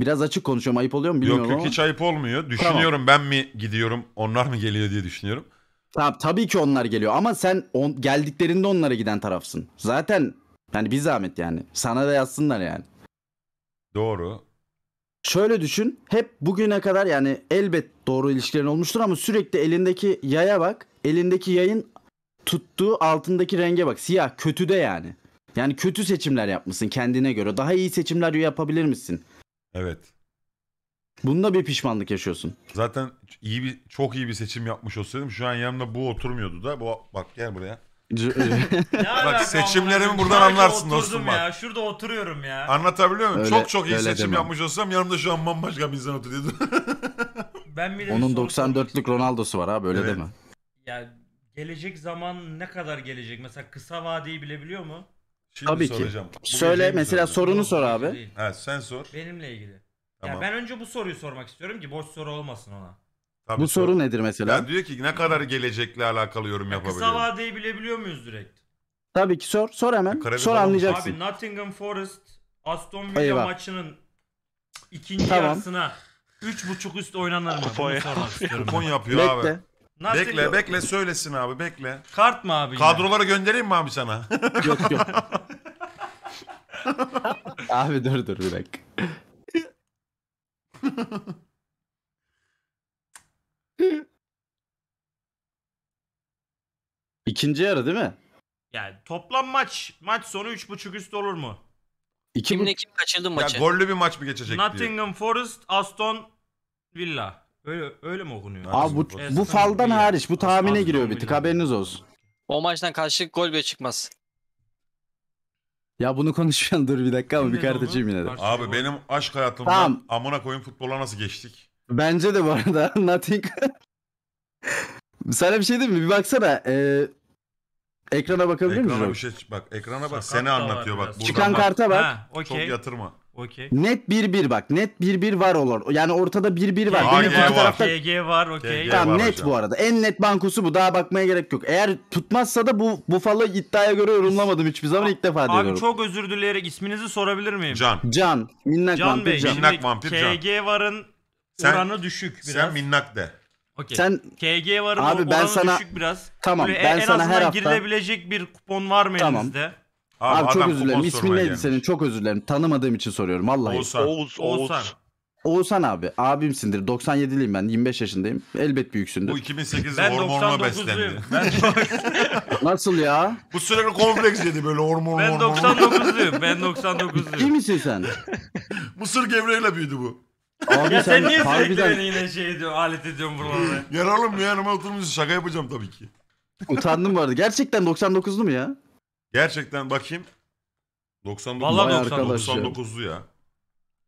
Biraz açık konuşuyorum ayıp oluyor mu bilmiyorum Yok yok ama. hiç ayıp olmuyor. Düşünüyorum ben mi gidiyorum onlar mı geliyor diye düşünüyorum. Tamam tabii ki onlar geliyor ama sen on, geldiklerinde onlara giden tarafsın. Zaten yani bir zahmet yani. Sana da yazsınlar yani. Doğru. Şöyle düşün. Hep bugüne kadar yani elbet doğru ilişkilerin olmuştur ama sürekli elindeki yaya bak. Elindeki yayın tuttuğu altındaki renge bak. Siyah kötü de yani. Yani kötü seçimler yapmışsın kendine göre. Daha iyi seçimler yapabilir misin? Evet. Bunda bir pişmanlık yaşıyorsun. Zaten iyi bir çok iyi bir seçim yapmış olsaydım şu an yanımda bu oturmuyordu da. Bu bak gel buraya. bak seçimlerimi buradan anlarsın dostum bak. ya. Şurada oturuyorum ya. Anlatabiliyor muyum? Öyle- çok çok iyi seçim demem. yapmış olsam yanımda şu an bambaşka bir insan oturuyordu. Ben bile Onun 94'lük Ronaldo'su var abi öyle Evet. deme. Ya Gelecek zaman ne kadar gelecek? Mesela kısa vadeyi bilebiliyor mu? Şimdi Tabii ki. Bu Söyle mesela sorunu sor abi. Değil. Evet sen sor. Benimle ilgili. Tamam. Ya ben önce bu soruyu sormak istiyorum ki boş soru olmasın ona. Tabii Bu sor. soru nedir mesela? Ya diyor ki ne kadar gelecekle alakalı yorum Ya Kısa yapabiliyorum. vadeyi bilebiliyor muyuz direkt? Tabii ki sor. Sor hemen. Ya sor anlayacaksın. Abi Nottingham Forest Aston Villa Eyvah. maçının ikinci Tamam. yarısına 3.5 üst oynanır mı? Bunu sormak istiyorum. Kupon yapıyor abi. Nasıl Bekle yok? bekle söylesin abi bekle. Kart mı abi? yine? Kadroları göndereyim mi abi sana? Yok yok. Abi dur dur bir dakika. İkinci yarı değil mi? Yani toplam maç maç sonu 3.5 üst olur mu? İki bu- Kimle kim kaçırdı ya gollü bir maç mı geçecek diye. Nottingham Forest, Aston Villa. Öyle öyle mi okunuyor? Abi bu, bu faldan iyi. hariç bu tahmine Abi, giriyor bir tık haberiniz olsun. O maçtan karşılık gol bile çıkmaz. Ya bunu konuşmayalım dur bir dakika ama bir de oldu? yine de. Abi benim aşk hayatımda Tamam. amına Koyun futbola nasıl geçtik? Bence de bu arada nothing. Sana bir şey diyeyim mi? Bir baksana. ee, ekrana bakabilir miyiz? Ekrana bir şey bak ekrana bak seni anlatıyor bak. Çıkan karta bak. Ha, Çok yatırma. Okey. Net 1-1 bak. Net 1-1 var olur. Yani ortada 1-1 var. Benim var. tarafta... GG var okey. Tamam net hocam. bu arada. En net bankosu bu. Daha bakmaya gerek yok. Eğer tutmazsa da bu bu falı iddiaya göre yorumlamadım hiçbir zaman. ilk defa Abi, deniyorum. Abi çok özür dileyerek isminizi sorabilir miyim? Can. Can. Minnak Can vampir Bey, Can. Minnak vampir Can. KG varın sen, oranı düşük biraz. Sen minnak de. Okay. Sen KG varın Abi, ben oranı sana, düşük biraz. Tamam Böyle ben en sana her hafta. En azından girilebilecek bir kupon var mı tamam. elinizde? Abi, Abi çok özür dilerim. İsmin neydi senin? Çok özür dilerim. Tanımadığım için soruyorum vallahi. Oğuzhan. Oğuz, Oğuz. Oğuzhan. Oğuzhan abi. Abimsindir. 97'liyim ben. 25 yaşındayım. Elbet büyüksündür. Bu 2008'de hormonla beslendi. Ben... Nasıl ya? Bu sürekli kompleks yedi böyle hormon ben hormon. 99'luyum. Ben 99'luyum. Kim misin sen? Mısır gevreğiyle büyüdü bu. Abi ya sen, sen niye harbiden... sürekli yine şey ediyor, alet ediyorsun buralara? Yaralım ya yanıma oturmuş şaka yapacağım tabii ki. Utandım vardı. Gerçekten 99'lu mu ya? Gerçekten bakayım. 99 99'lu ya.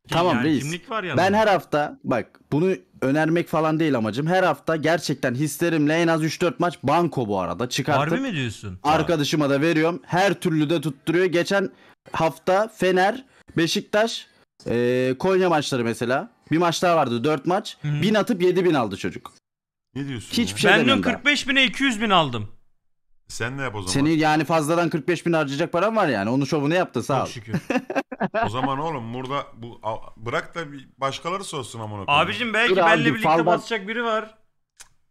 Tamam reis. Kimlik var yanında. Ben her hafta bak bunu önermek falan değil amacım. Her hafta gerçekten hislerimle en az 3-4 maç banko bu arada çıkartıp Harbi mi diyorsun? arkadaşıma da veriyorum. Her türlü de tutturuyor. Geçen hafta Fener, Beşiktaş, eee, Konya maçları mesela. Bir maç daha vardı 4 maç. 1000 atıp 7000 aldı çocuk. Ne diyorsun? ya? şey ben 45 bine 200 bin aldım. Sen ne yap o zaman? Seni yani fazladan 45 bin harcayacak paran var yani. Onun şovunu yaptı sağ ol. Çok şükür. o zaman oğlum burada bu a- bırak da bir başkaları sorsun amına koyayım. Abicim belki Dur abi, birlikte faldan- basacak biri var.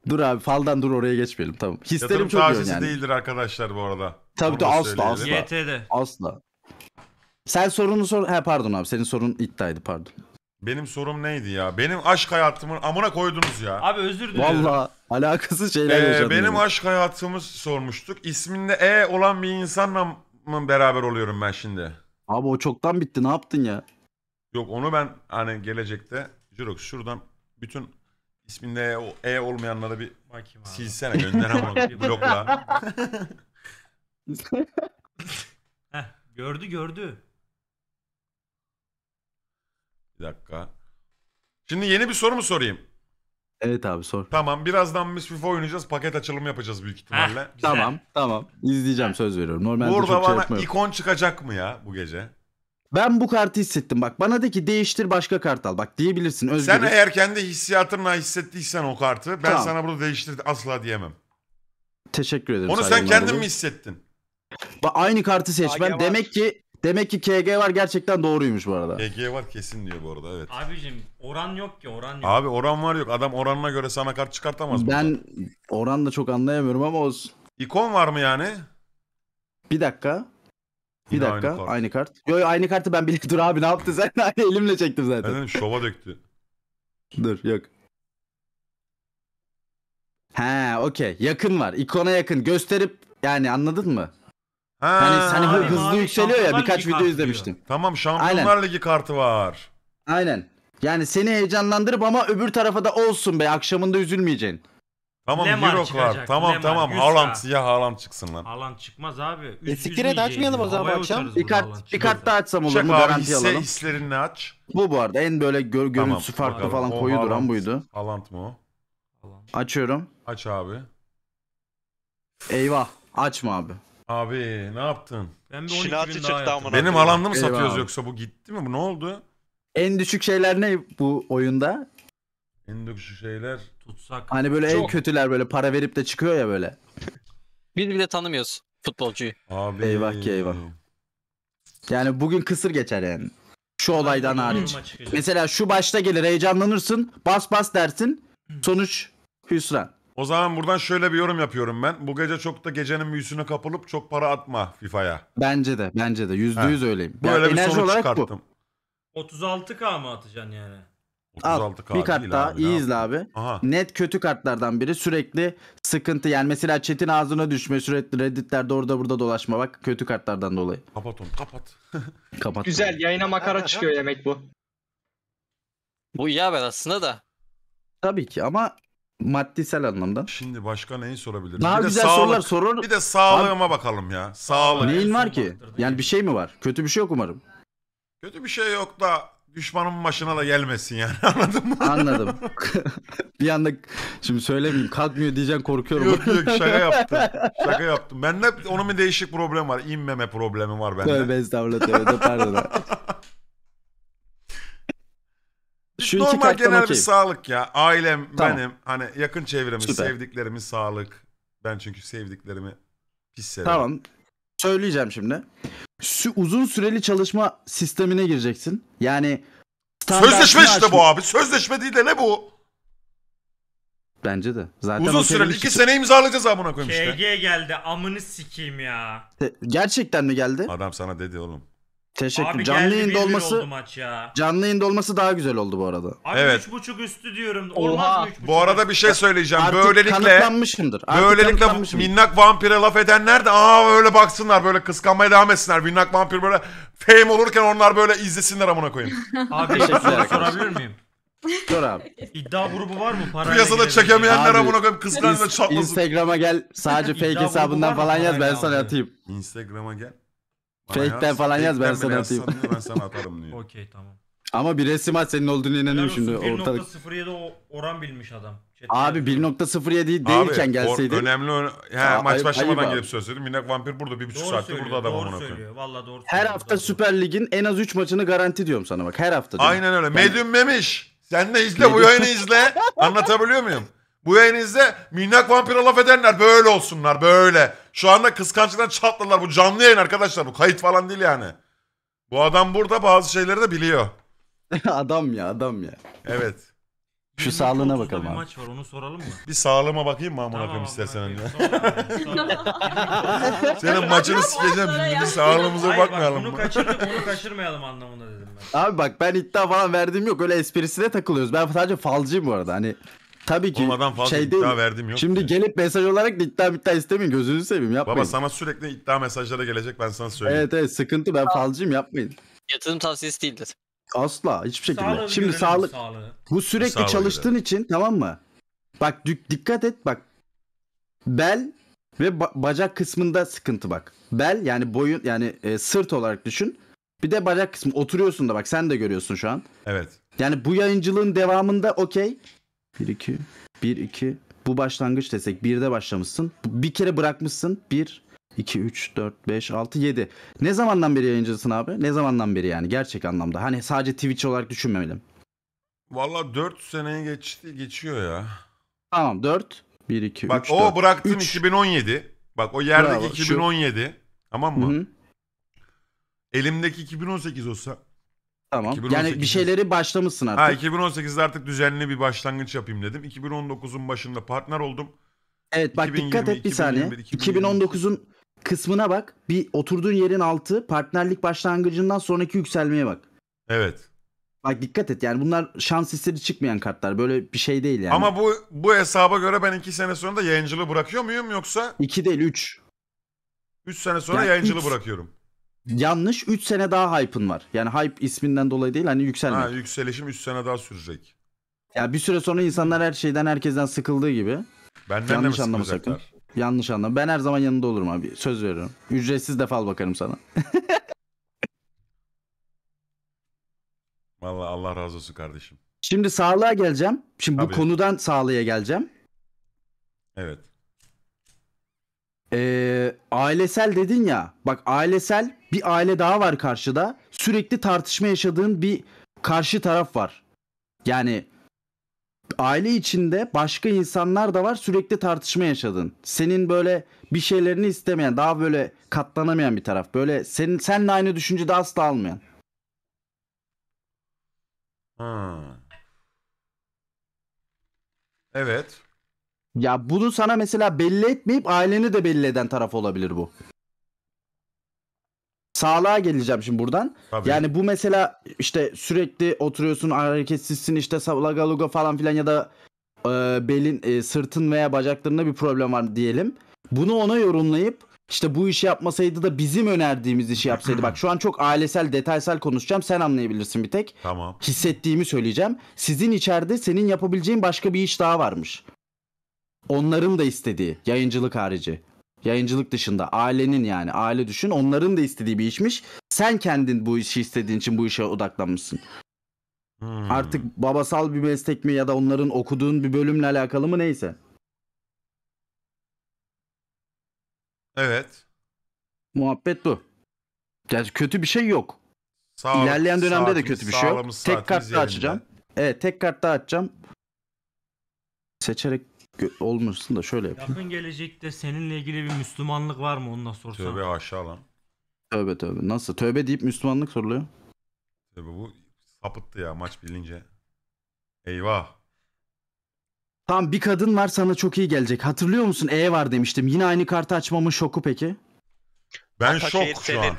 Dur abi faldan dur oraya geçmeyelim tamam. Hislerim Yatırım çok yoğun tavsiyesi yani. değildir arkadaşlar bu arada. Tabii de asla asla. YT'de. Asla. Sen sorunu sor. He pardon abi senin sorun iddiaydı pardon. Benim sorum neydi ya? Benim aşk hayatımın amına koydunuz ya. Abi özür dilerim. Valla alakası şeyler Ee, benim aşk hayatımı sormuştuk. İsminde E olan bir insanla mı beraber oluyorum ben şimdi? Abi o çoktan bitti ne yaptın ya? Yok onu ben hani gelecekte Jirox şuradan bütün isminde E, o- e olmayanları bir Bakayım abi. silsene gönder ama bir blokla. Heh, gördü gördü. Bir dakika. Şimdi yeni bir soru mu sorayım? Evet abi sor. Tamam birazdan Miss FIFA oynayacağız. Paket açılımı yapacağız büyük ihtimalle. Heh, tamam tamam. İzleyeceğim söz veriyorum. Normalde Burada çok şey bana şey ikon çıkacak mı ya bu gece? Ben bu kartı hissettim bak. Bana de ki değiştir başka kart al. Bak diyebilirsin. Özgür. Sen eğer kendi hissiyatınla hissettiysen o kartı ben tamam. sana burada değiştir asla diyemem. Teşekkür ederim. Onu sen kendin mi hissettin? Bak aynı kartı seç. Ben demek ki Demek ki KG var gerçekten doğruymuş bu arada. KG var kesin diyor bu arada evet. Abicim oran yok ki oran yok. Abi oran var yok. Adam oranına göre sana kart çıkartamaz. Ben burada. oran da çok anlayamıyorum ama olsun. İkon var mı yani? Bir dakika. Bir Yine dakika aynı kart. aynı kart. Yo, yo aynı kartı ben bile dur abi ne yaptın sen? elimle çektim zaten. Efendim şova döktü. dur yok. He okey yakın var. İkona yakın gösterip yani anladın mı? Ha, Yani hani Mavi, hızlı mavi yükseliyor ya şampiyonlar birkaç video kartı izlemiştim. Tamam Şampiyonlar Aynen. Ligi kartı var. Aynen. Yani seni heyecanlandırıp ama öbür tarafa da olsun be akşamında üzülmeyeceğin. Tamam Lemar Euro var. Tamam Lemar, tamam. yüz Haaland kart. siyah Haaland çıksın lan. Alan çıkmaz abi. Üst E, siktir yüz et, açmayalım o zaman akşam. Bir burada kart, bir çıkmazsa. kart daha açsam olur mu abi garanti hisse, alalım. hislerinle aç. Bu bu arada en böyle gör, görüntüsü farklı bakalım. falan koyu duran buydu. Haaland mı o? Alan. Açıyorum. Aç abi. Eyvah açma abi. Abi ne yaptın? Ben de 12 bin çıktı daha Benim alanda mı Eyvah. satıyoruz yoksa bu gitti mi? Bu ne oldu? En düşük şeyler ne bu oyunda? En düşük şeyler. Tutsak. Hani böyle en kötüler böyle para verip de çıkıyor ya böyle. Biz bile tanımıyoruz futbolcuyu. Abi. Eyvah ki eyvah. Yani bugün kısır geçer yani. Şu olaydan hariç. Mesela şu başta gelir heyecanlanırsın. Bas bas dersin. Sonuç hüsran. O zaman buradan şöyle bir yorum yapıyorum ben. Bu gece çok da gecenin büyüsüne kapılıp çok para atma FIFA'ya. Bence de bence de yüzde yüz öyleyim. Böyle bir sonuç çıkarttım. Bu. 36k mı atacaksın yani? Al 36 bir kart daha iyi izle abi. Aha. Net kötü kartlardan biri sürekli sıkıntı yani mesela chat'in ağzına düşme sürekli redditlerde orada burada dolaşma bak kötü kartlardan dolayı. Kapat onu kapat. Kapat. Güzel yayına makara çıkıyor demek bu. Bu iyi haber aslında da. Tabii ki ama Maddisel anlamda. Şimdi başka neyi sorabilirim? Daha güzel sorular sorun. Bir de sağlığıma bakalım ya. Sağlık. Neyin var ki? Yani bir şey mi var? Kötü bir şey yok umarım. Kötü bir şey yok da düşmanın başına da gelmesin yani anladın mı? Anladım. bir anda şimdi söylemeyeyim kalkmıyor diyeceğim korkuyorum. Yok yok şaka yaptım. Şaka yaptım. Bende onun bir değişik problem var. İnmeme problemi var bende. Tövbe estağfurullah tövbe pardon. Şu Normal iki genel bir sağlık ya. Ailem, Tamam. benim, hani yakın çevremiz, Süper. sevdiklerimiz sağlık. Ben çünkü sevdiklerimi pis severim. Tamam. Söyleyeceğim şimdi. Sü- uzun süreli çalışma sistemine gireceksin. Yani Sözleşme işte aşmış- bu abi. Sözleşme değil de ne bu? Bence de. Zaten Uzun süreli iki için- sene imzalayacağız amına koyayım işte. KG geldi amını sikeyim ya. Gerçekten mi geldi? Adam sana dedi oğlum. Teşekkür. Abi canlı yayında olması maç ya. Canlı yayında olması daha güzel oldu bu arada. Abi evet. 3.5 üstü diyorum. Olmaz Oha. mı 3.5? Bu arada bir şey söyleyeceğim. Artık böylelikle kanıtlanmışımdır. Artık böylelikle kanıtlanmışımdır. minnak vampire laf edenler de aa öyle baksınlar böyle kıskanmaya devam etsinler. Minnak vampir böyle fame olurken onlar böyle izlesinler amına koyayım. Abi soru sorabilir miyim? Dur abi. İddia grubu var mı? Parayla Piyasada çekemeyenler amına koyayım kıskanç da çatlasın. Instagram'a gel sadece fake hesabından falan yaz ben sana atayım. Instagram'a gel. Fake'ten yaz, falan yaz ben fake'ten bile sana atayım. ben sana atarım diyor. Okey tamam. Ama bir resim at senin olduğunu inanıyorum şimdi ortalık. 1.07 o- oran bilmiş adam. Chat'te Abi yazıyor. 1.07 değil- değilken gelseydi. or- önemli he, Aa, maç başlamadan gelip söyledim. dedim. Minak Vampir burada bir buçuk Doğru söylüyor. burada adam Doğru amına koyayım. Valla doğru Her hafta Doğru. Süper Lig'in en az 3 maçını garanti diyorum sana bak her hafta. diyorum. Aynen öyle. Medyum Memiş. Sen de izle bu yayını izle. Anlatabiliyor muyum? Bu yayınınızda minnak vampire laf edenler böyle olsunlar böyle. Şu anda kıskançlıktan çatladılar. Bu canlı yayın arkadaşlar. Bu kayıt falan değil yani. Bu adam burada bazı şeyleri de biliyor. adam ya adam ya. Evet. Şu sağlığına bakalım Bir maç var onu soralım mı? Bir sağlığıma bakayım mı amına koyayım istersen amına önce. Senin maçını sikeceğim şimdi. Bir sağlığımıza Hayır, bak, bakmayalım. Bunu kaçırdık onu kaçırmayalım anlamında dedim ben. Abi bak ben iddia falan verdiğim yok. Öyle esprisine takılıyoruz. Ben sadece falcıyım bu arada. Hani Tabii ki. Olmadan fazla şey iddia değil. verdim yok. Şimdi ki. gelip mesaj olarak da iddia iddia istemeyin. Gözünüzü seveyim yapmayın. Baba sana sürekli iddia mesajları gelecek ben sana söyleyeyim. Evet evet sıkıntı ben falcıyım yapmayın. Yatırım tavsiyesi değildir. Asla hiçbir şekilde. Sağlığı Şimdi sağlık. Sağlığı. Bu sürekli sağlığı çalıştığın görelim. için tamam mı? Bak dikkat et bak. Bel ve ba- bacak kısmında sıkıntı bak. Bel yani boyun yani e, sırt olarak düşün. Bir de bacak kısmı oturuyorsun da bak sen de görüyorsun şu an. Evet. Yani bu yayıncılığın devamında okey 1 2 1 2 bu başlangıç desek 1'de başlamışsın. Bir kere bırakmışsın. 1 2 3 4 5 6 7. Ne zamandan beri yayıncısın abi? Ne zamandan beri yani gerçek anlamda? Hani sadece Twitch olarak düşünmemeliyim. Valla 4 seneye geçti geçiyor ya. Tamam 4 1 2 Bak, 3 Bak o bıraktım 3. 2017. Bak o yerdeki Bravo, 2017. Şu... Tamam mı? Hı-hı. Elimdeki 2018 olsa Tamam. 2018'de. Yani bir şeyleri başlamışsın artık. Ha 2018'de artık düzenli bir başlangıç yapayım dedim. 2019'un başında partner oldum. Evet bak 2020, dikkat et bir 2021, saniye. 2019'un kısmına bak. Bir oturduğun yerin altı partnerlik başlangıcından sonraki yükselmeye bak. Evet. Bak dikkat et yani bunlar şans hisleri çıkmayan kartlar. Böyle bir şey değil yani. Ama bu bu hesaba göre ben 2 sene sonra da yayıncılığı bırakıyor muyum yoksa? 2 değil 3. 3 sene sonra yani yayıncılığı üç... bırakıyorum yanlış 3 sene daha hype'ın var. Yani hype isminden dolayı değil hani yükselme. Ha, yükselişim 3 sene daha sürecek. Ya yani bir süre sonra insanlar her şeyden herkesten sıkıldığı gibi. Benden yanlış anlama sakın. Yanlış anlama. Ben her zaman yanında olurum abi. Söz veriyorum. Ücretsiz defal bakarım sana. Vallahi Allah razı olsun kardeşim. Şimdi sağlığa geleceğim. Şimdi Tabii. bu konudan sağlığa geleceğim. Evet. Ee, ailesel dedin ya. Bak ailesel bir aile daha var karşıda. Sürekli tartışma yaşadığın bir karşı taraf var. Yani aile içinde başka insanlar da var sürekli tartışma yaşadın. Senin böyle bir şeylerini istemeyen, daha böyle katlanamayan bir taraf. Böyle senin senle aynı düşüncede asla almayan. Ha. Evet. Ya bunu sana mesela belli etmeyip aileni de belli eden taraf olabilir bu. Sağlığa geleceğim şimdi buradan. Tabii. Yani bu mesela işte sürekli oturuyorsun hareketsizsin işte lagaluga falan filan ya da e, belin e, sırtın veya bacaklarında bir problem var diyelim. Bunu ona yorumlayıp işte bu işi yapmasaydı da bizim önerdiğimiz işi yapsaydı. Bak şu an çok ailesel, detaysal konuşacağım. Sen anlayabilirsin bir tek. Tamam. Hissettiğimi söyleyeceğim. Sizin içeride senin yapabileceğin başka bir iş daha varmış onların da istediği yayıncılık harici. Yayıncılık dışında ailenin yani aile düşün onların da istediği bir işmiş. Sen kendin bu işi istediğin için bu işe odaklanmışsın. Hmm. Artık babasal bir meslek mi ya da onların okuduğun bir bölümle alakalı mı neyse. Evet. Muhabbet bu. Yani kötü bir şey yok. Sağlık, İlerleyen dönemde saatimiz, de kötü bir şey yok. Tek kart da açacağım. Evet tek kart da açacağım. Seçerek olmasın da şöyle yapayım. Yakın gelecekte seninle ilgili bir Müslümanlık var mı ondan sorsana. Tövbe aşağı lan. Tövbe tövbe. Nasıl? Tövbe deyip Müslümanlık soruluyor. Tövbe bu sapıttı ya maç bilince. Eyvah. Tamam bir kadın var sana çok iyi gelecek. Hatırlıyor musun? E var demiştim. Yine aynı kartı açmamın şoku peki. Ben Atak şok şu senin.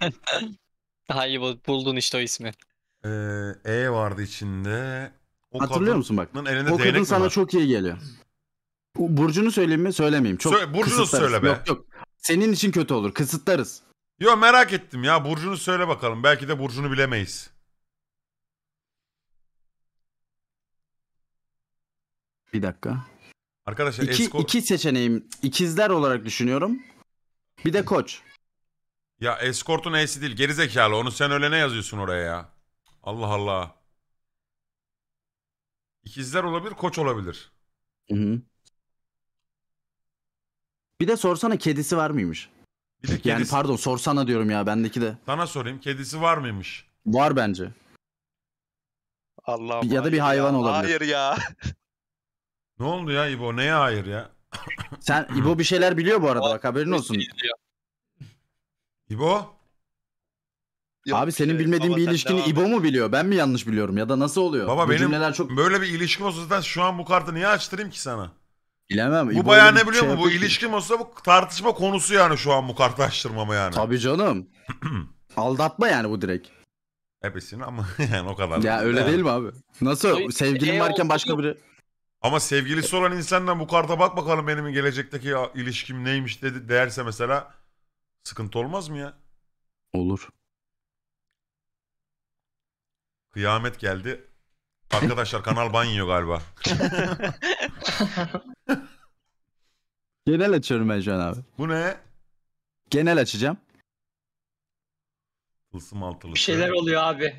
an. Hayır buldun işte o ismi. Ee, e vardı içinde. O Hatırlıyor musun bak? Elinde o kadın sana var? çok iyi geliyor. Burcunu söyleyeyim mi? Söylemeyeyim. Çok söyle, burcunu kısıtlarız. söyle be. Yok yok. Senin için kötü olur. Kısıtlarız. Yo merak ettim ya. Burcunu söyle bakalım. Belki de burcunu bilemeyiz. Bir dakika. Arkadaşlar İki Esko... iki seçeneğim. ikizler olarak düşünüyorum. Bir de koç. Ya eskortun E'si değil. Gerizekalı. Onu sen öyle ne yazıyorsun oraya ya? Allah Allah. İkizler olabilir, koç olabilir. Hı hı. Bir de sorsana kedisi var mıymış? Bir de kedisi... Yani pardon sorsana diyorum ya bendeki de. Sana sorayım kedisi var mıymış? Var bence. Allah. Ya da bir hayvan ya, olabilir. Hayır ya. ne oldu ya İbo? Neye hayır ya? Sen İbo bir şeyler biliyor bu arada bak haberin olsun. İbo? Yok Abi senin e, bilmediğin bir ilişkini İbo mu biliyor? Ben mi yanlış biliyorum ya da nasıl oluyor? Baba Bu benim cümleler çok böyle bir ilişkim olsa zaten şu an bu kartı niye açtırayım ki sana? bilemem. Bu İbo bayağı ne biliyor şey musun? Bu yapıyor ki. ilişkim olsa bu tartışma konusu yani şu an bu kartı açtırmama yani. Tabii canım. Aldatma yani bu direkt. Hepsini ama yani o kadar. Ya öyle değil mi abi? Nasıl Soy- sevgilin e, varken başka yok. biri Ama sevgilisi olan insandan bu karta bak bakalım benim gelecekteki ilişkim neymiş dedi derse mesela sıkıntı olmaz mı ya? olur. Kıyamet geldi. Arkadaşlar kanal banyo galiba. Genel açıyorum ben şu an abi. Bu ne? Genel açacağım. Tılsım altılı. Bir şeyler oluyor abi.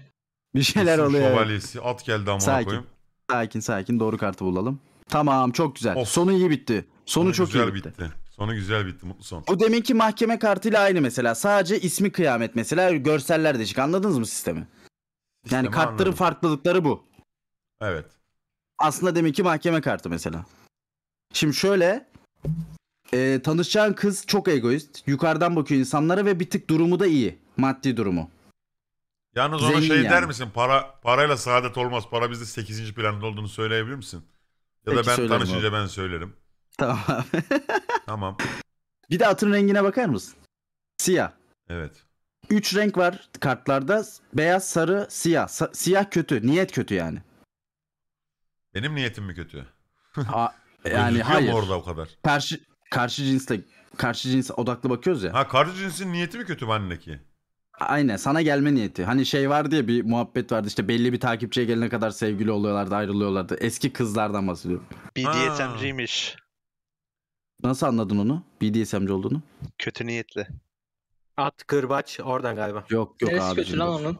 Bir şeyler Tılsım oluyor. Şövalyesi. At geldi amına Sakin. koyayım. Sakin sakin doğru kartı bulalım. Tamam çok güzel. Of. Sonu iyi bitti. Sonu, Sonu çok güzel iyi bitti. bitti. Sonu güzel bitti mutlu son. O deminki mahkeme kartıyla aynı mesela. Sadece ismi kıyamet mesela görseller çık. Anladınız mı sistemi? İşte yani kartların farklılıkları bu. Evet. Aslında demek ki mahkeme kartı mesela. Şimdi şöyle e, tanışacağın kız çok egoist. Yukarıdan bakıyor insanlara ve bir tık durumu da iyi. Maddi durumu. Yalnız ona Zengin şey yani. der misin? Para parayla saadet olmaz. Para bizde 8. planda olduğunu söyleyebilir misin? Ya Peki, da ben tanışınca ben söylerim. Tamam. tamam. Bir de atın rengine bakar mısın? Siyah. Evet. 3 renk var kartlarda. Beyaz, sarı, siyah. Sa- siyah kötü. Niyet kötü yani. Benim niyetim mi kötü? A- yani hayır. mu orada o kadar? Karşı, karşı cinsle karşı cins odaklı bakıyoruz ya. Ha karşı cinsin niyeti mi kötü bendeki? Aynen sana gelme niyeti. Hani şey var diye bir muhabbet vardı işte belli bir takipçiye gelene kadar sevgili oluyorlardı ayrılıyorlardı. Eski kızlardan bahsediyorum. BDSM'ciymiş. Nasıl anladın onu? BDSM'ci olduğunu. Kötü niyetli. At, kırbaç oradan galiba. Yok yok Neresi kötü lan onun?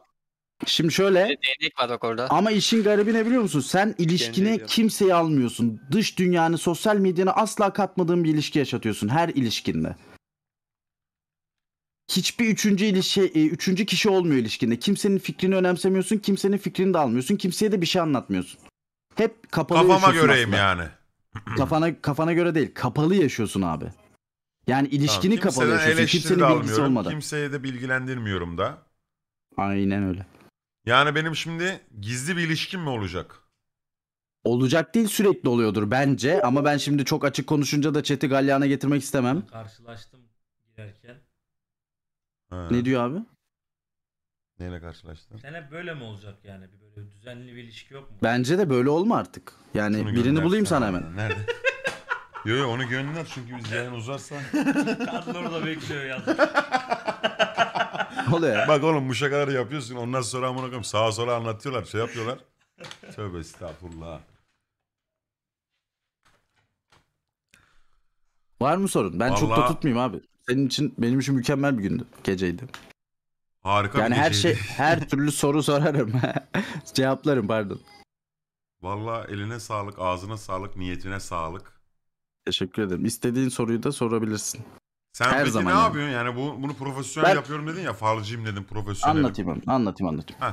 Şimdi şöyle Değnek var orada. ama işin garibi ne biliyor musun? Sen ilişkine kimseyi almıyorsun. Dış dünyanı, sosyal medyanı asla katmadığın bir ilişki yaşatıyorsun her ilişkinde. Hiçbir üçüncü ilişki, e, üçüncü kişi olmuyor ilişkinde. Kimsenin fikrini önemsemiyorsun, kimsenin fikrini de almıyorsun, kimseye de bir şey anlatmıyorsun. Hep kapalı Kafama yaşıyorsun göreyim aslında. yani. Kafana kafana göre değil, kapalı yaşıyorsun abi. Yani ilişkini tamam. kapalı yaşıyorsun. Kimsenin bilgisi olmadan. Kimseye de bilgilendirmiyorum da. Aynen öyle. Yani benim şimdi gizli bir ilişkim mi olacak? Olacak değil sürekli oluyordur bence ama ben şimdi çok açık konuşunca da chat'i galyana getirmek istemem. Karşılaştım girerken. Ha. Ne diyor abi? Neyle karşılaştın? Sen hep böyle mi olacak yani? Bir böyle düzenli bir ilişki yok mu? Bence de böyle olma artık. Yani Şunu birini bulayım sana hemen. Nerede? Yo yo onu gönlüne çünkü biz yayın uzarsa. Tatlı da bekliyor yazmış. Oluyor. Bak oğlum bu şakaları yapıyorsun ondan sonra amına koyayım sağa sola anlatıyorlar şey yapıyorlar. Tövbe estağfurullah. Var mı sorun? Ben çok da tutmayayım abi. Senin için benim için mükemmel bir gündü. Geceydi. Harika yani bir her şey her türlü soru sorarım. Cevaplarım pardon. Vallahi eline sağlık, ağzına sağlık, niyetine sağlık. Teşekkür ederim. İstediğin soruyu da sorabilirsin. Sen Her peki zaman ne yani. yapıyorsun? Yani bu bunu profesyonel Ben- yapıyorum dedin ya. Falcıyım dedim profesyonel. Anlatayım abi, anlatayım anlatayım. Heh.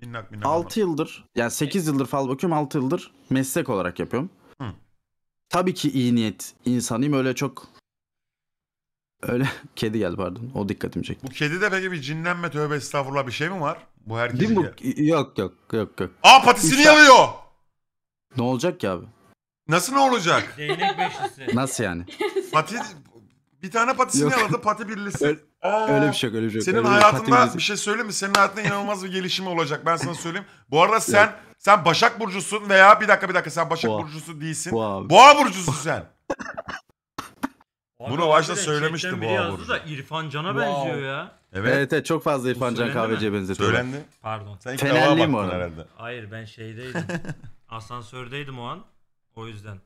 Minnak minnak. 6 yıldır yani 8 yıldır fal bakıyorum 6 yıldır meslek olarak yapıyorum. Hı. Tabii ki iyi niyet insanıyım öyle çok öyle kedi geldi pardon o dikkatimi çekti. Bu de peki bir cinlenme tövbe estağfurullah bir şey mi var? Bu herkes. Değil mi bu? Yok yok yok yok. Aa patisini Üç- yalıyor. Ne olacak ki abi? Nasıl ne olacak? Değnek beşlisi. Nasıl yani? Pati bir tane patisini Yok. aladı pati birlisi. Aa, Öyle bir şey yok öyle bir şey yok. Senin Öyle hayatında bir şey söyleyeyim mi? Senin hayatında inanılmaz bir gelişimi olacak. Ben sana söyleyeyim. Bu arada sen sen Başak burcusun veya bir dakika bir dakika sen Başak Boğa. burcusu değilsin. Boğa abi. Boğa burcusun sen. Abi Bunu başta bir de söylemişti chatten biri da İrfan Can'a Wow. benziyor ya. Evet. Evet evet çok fazla İrfan Can söylendi Kahveci'ye benzetiyorlar. Söylendi. Pardon. Sen ilk defa baktın herhalde. Hayır ben şeydeydim. Asansördeydim o an. O yüzden.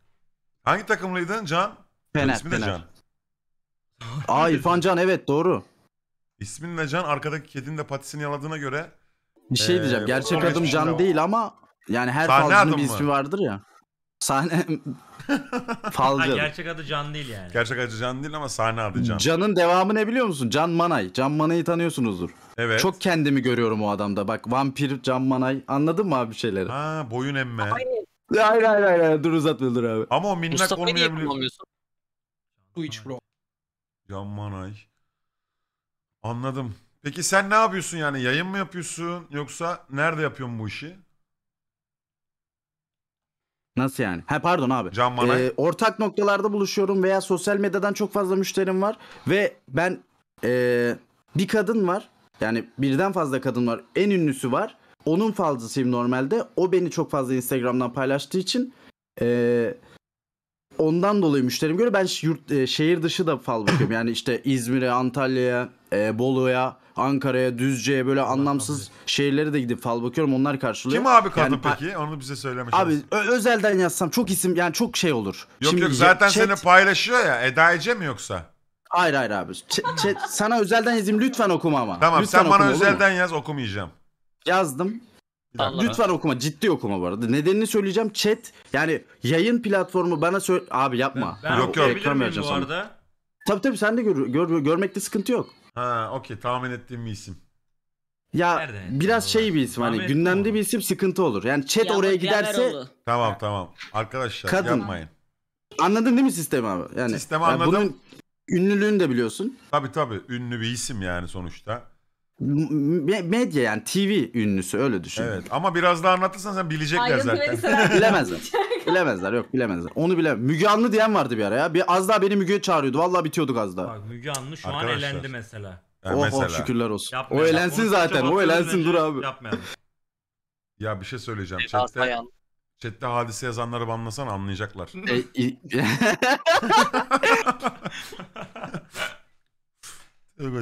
Hangi takımlıydın Can? Fener. İsmi Fener. de Can. Aa İrfan Can evet doğru. İsmin ne Can arkadaki kedinin de patisini yaladığına göre. Bir şey ee, diyeceğim gerçek adım Can ama. değil ama yani her Sahne falcının bir ismi mı? vardır ya. Sahne falcı. Ha, gerçek adı Can değil yani. Gerçek adı Can değil ama sahne adı Can. Can'ın devamı ne biliyor musun? Can Manay. Can Manay'ı tanıyorsunuzdur. Evet. Çok kendimi görüyorum o adamda. Bak vampir Can Manay. Anladın mı abi şeyleri? Ha boyun emme. Aynen. Hayır hayır hayır, hayır. dur uzatma dur abi. Ama o minnak Mustafa'yı niye olmayabilir. kullanmıyorsun? Twitch bro. Can Manay. Anladım. Peki sen ne yapıyorsun yani? Yayın mı yapıyorsun yoksa nerede yapıyorsun bu işi? Nasıl yani? Ha pardon abi. Can Manay. Ee, ortak noktalarda buluşuyorum veya sosyal medyadan çok fazla müşterim var ve ben ee, bir kadın var. Yani birden fazla kadın var. En ünlüsü var onun falcısıyım normalde. O beni çok fazla Instagram'dan paylaştığı için e, ondan dolayı müşterim göre ben yurt, e, şehir dışı da fal bakıyorum. Yani işte İzmir'e, Antalya'ya, e, Bolu'ya, Ankara'ya, Düzce'ye böyle anlamsız Allah. şehirlere de gidip fal bakıyorum. Onlar karşılıyor. Kim abi kadın yani, peki? Onu bize söyleme Abi ö- özelden yazsam çok isim yani çok şey olur. Yok Şimdi, yok zaten chat... seni paylaşıyor ya. Eda Ece mi yoksa? Hayır hayır abi. Ç- ç- sana özelden yazayım lütfen okuma ama. Tamam lütfen sen bana okuma, özelden yaz okumayacağım. Yazdım. Tamam. Lütfen okuma ciddi okuma bu arada. Nedenini söyleyeceğim chat yani yayın platformu bana söyle abi yapma. Ben, ben yok yok ekran vereceğim bu arada. Sana. Tabii tabii sen de gör, gör görmekte sıkıntı yok. Ha okey tahmin ettiğim bir isim. Ya Nerede? biraz şey bir isim hani tahmin gündemde olur. bir isim sıkıntı olur. Yani chat ya, oraya giderse Tamam tamam. Arkadaşlar Kadın. yapmayın. Anladın değil mi sistemi abi? Yani Sistemi anladım. bunun ünlülüğünü de biliyorsun. Tabii tabii ünlü bir isim yani sonuçta medya yani TV ünlüsü öyle düşün. Evet ama biraz daha anlatırsan sen bilecekler Ayrıntı zaten. bilemezler. bilemezler yok bilemezler. Onu bile Müge Anlı diyen vardı bir ara ya. Bir, az daha beni Müge'ye çağırıyordu. Vallahi bitiyorduk az daha. Bak Müge Anlı şu Arkadaşlar. an elendi mesela. Yani oh, oh, mesela. oh şükürler olsun. Yapmayalım. O elensin Onu zaten. O elensin dur abi. Yapmayalım. ya bir şey söyleyeceğim. Chatte, chatte hadise yazanları banlasan anlayacaklar. E,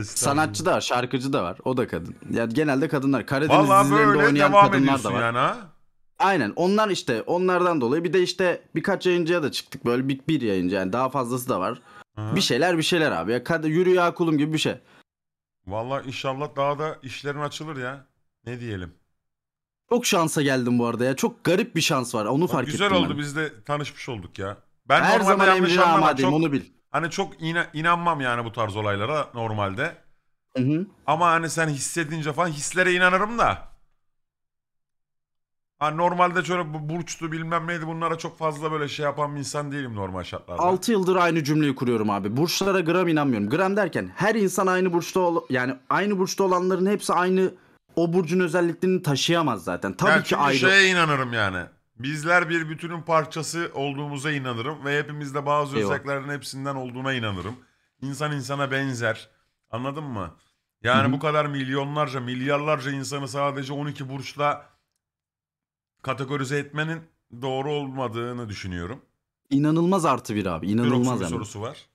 Sanatçı da var, şarkıcı da var. O da kadın. Yani genelde kadınlar. Karadeniz Vallahi dizilerinde oynayan kadınlar da var. yani ha. Aynen onlar işte onlardan dolayı bir de işte birkaç yayıncıya da çıktık böyle bir, bir yayıncı yani daha fazlası da var. Aha. Bir şeyler bir şeyler abi ya kad- yürü ya kulum gibi bir şey. Valla inşallah daha da işlerin açılır ya. Ne diyelim. Çok şansa geldim bu arada ya çok garip bir şans var onu Bak, fark güzel oldu ben. biz de tanışmış olduk ya. Ben Her zaman yanlış emrine amadeyim çok onu bil. Hani çok ina- inanmam yani bu tarz olaylara normalde. Hı hı. Ama hani sen hissedince falan hislere inanırım da. Ha normalde şöyle bu burçtu bilmem neydi bunlara çok fazla böyle şey yapan bir insan değilim normal şartlarda. 6 yıldır aynı cümleyi kuruyorum abi. Burçlara gram inanmıyorum. Gram derken her insan aynı burçta ol yani aynı burçta olanların hepsi aynı o burcun özelliklerini taşıyamaz zaten. Tabii Yani ki ayrı. şeye inanırım yani. Bizler bir bütünün parçası olduğumuza inanırım ve hepimizde bazı Eyvah. özelliklerin hepsinden olduğuna inanırım. İnsan insana benzer. Anladın mı? Yani Hı-hı. bu kadar milyonlarca, milyarlarca insanı sadece 12 burçla kategorize etmenin doğru olmadığını düşünüyorum. İnanılmaz artı bir abi. İnanılmaz bir yani. sorusu var.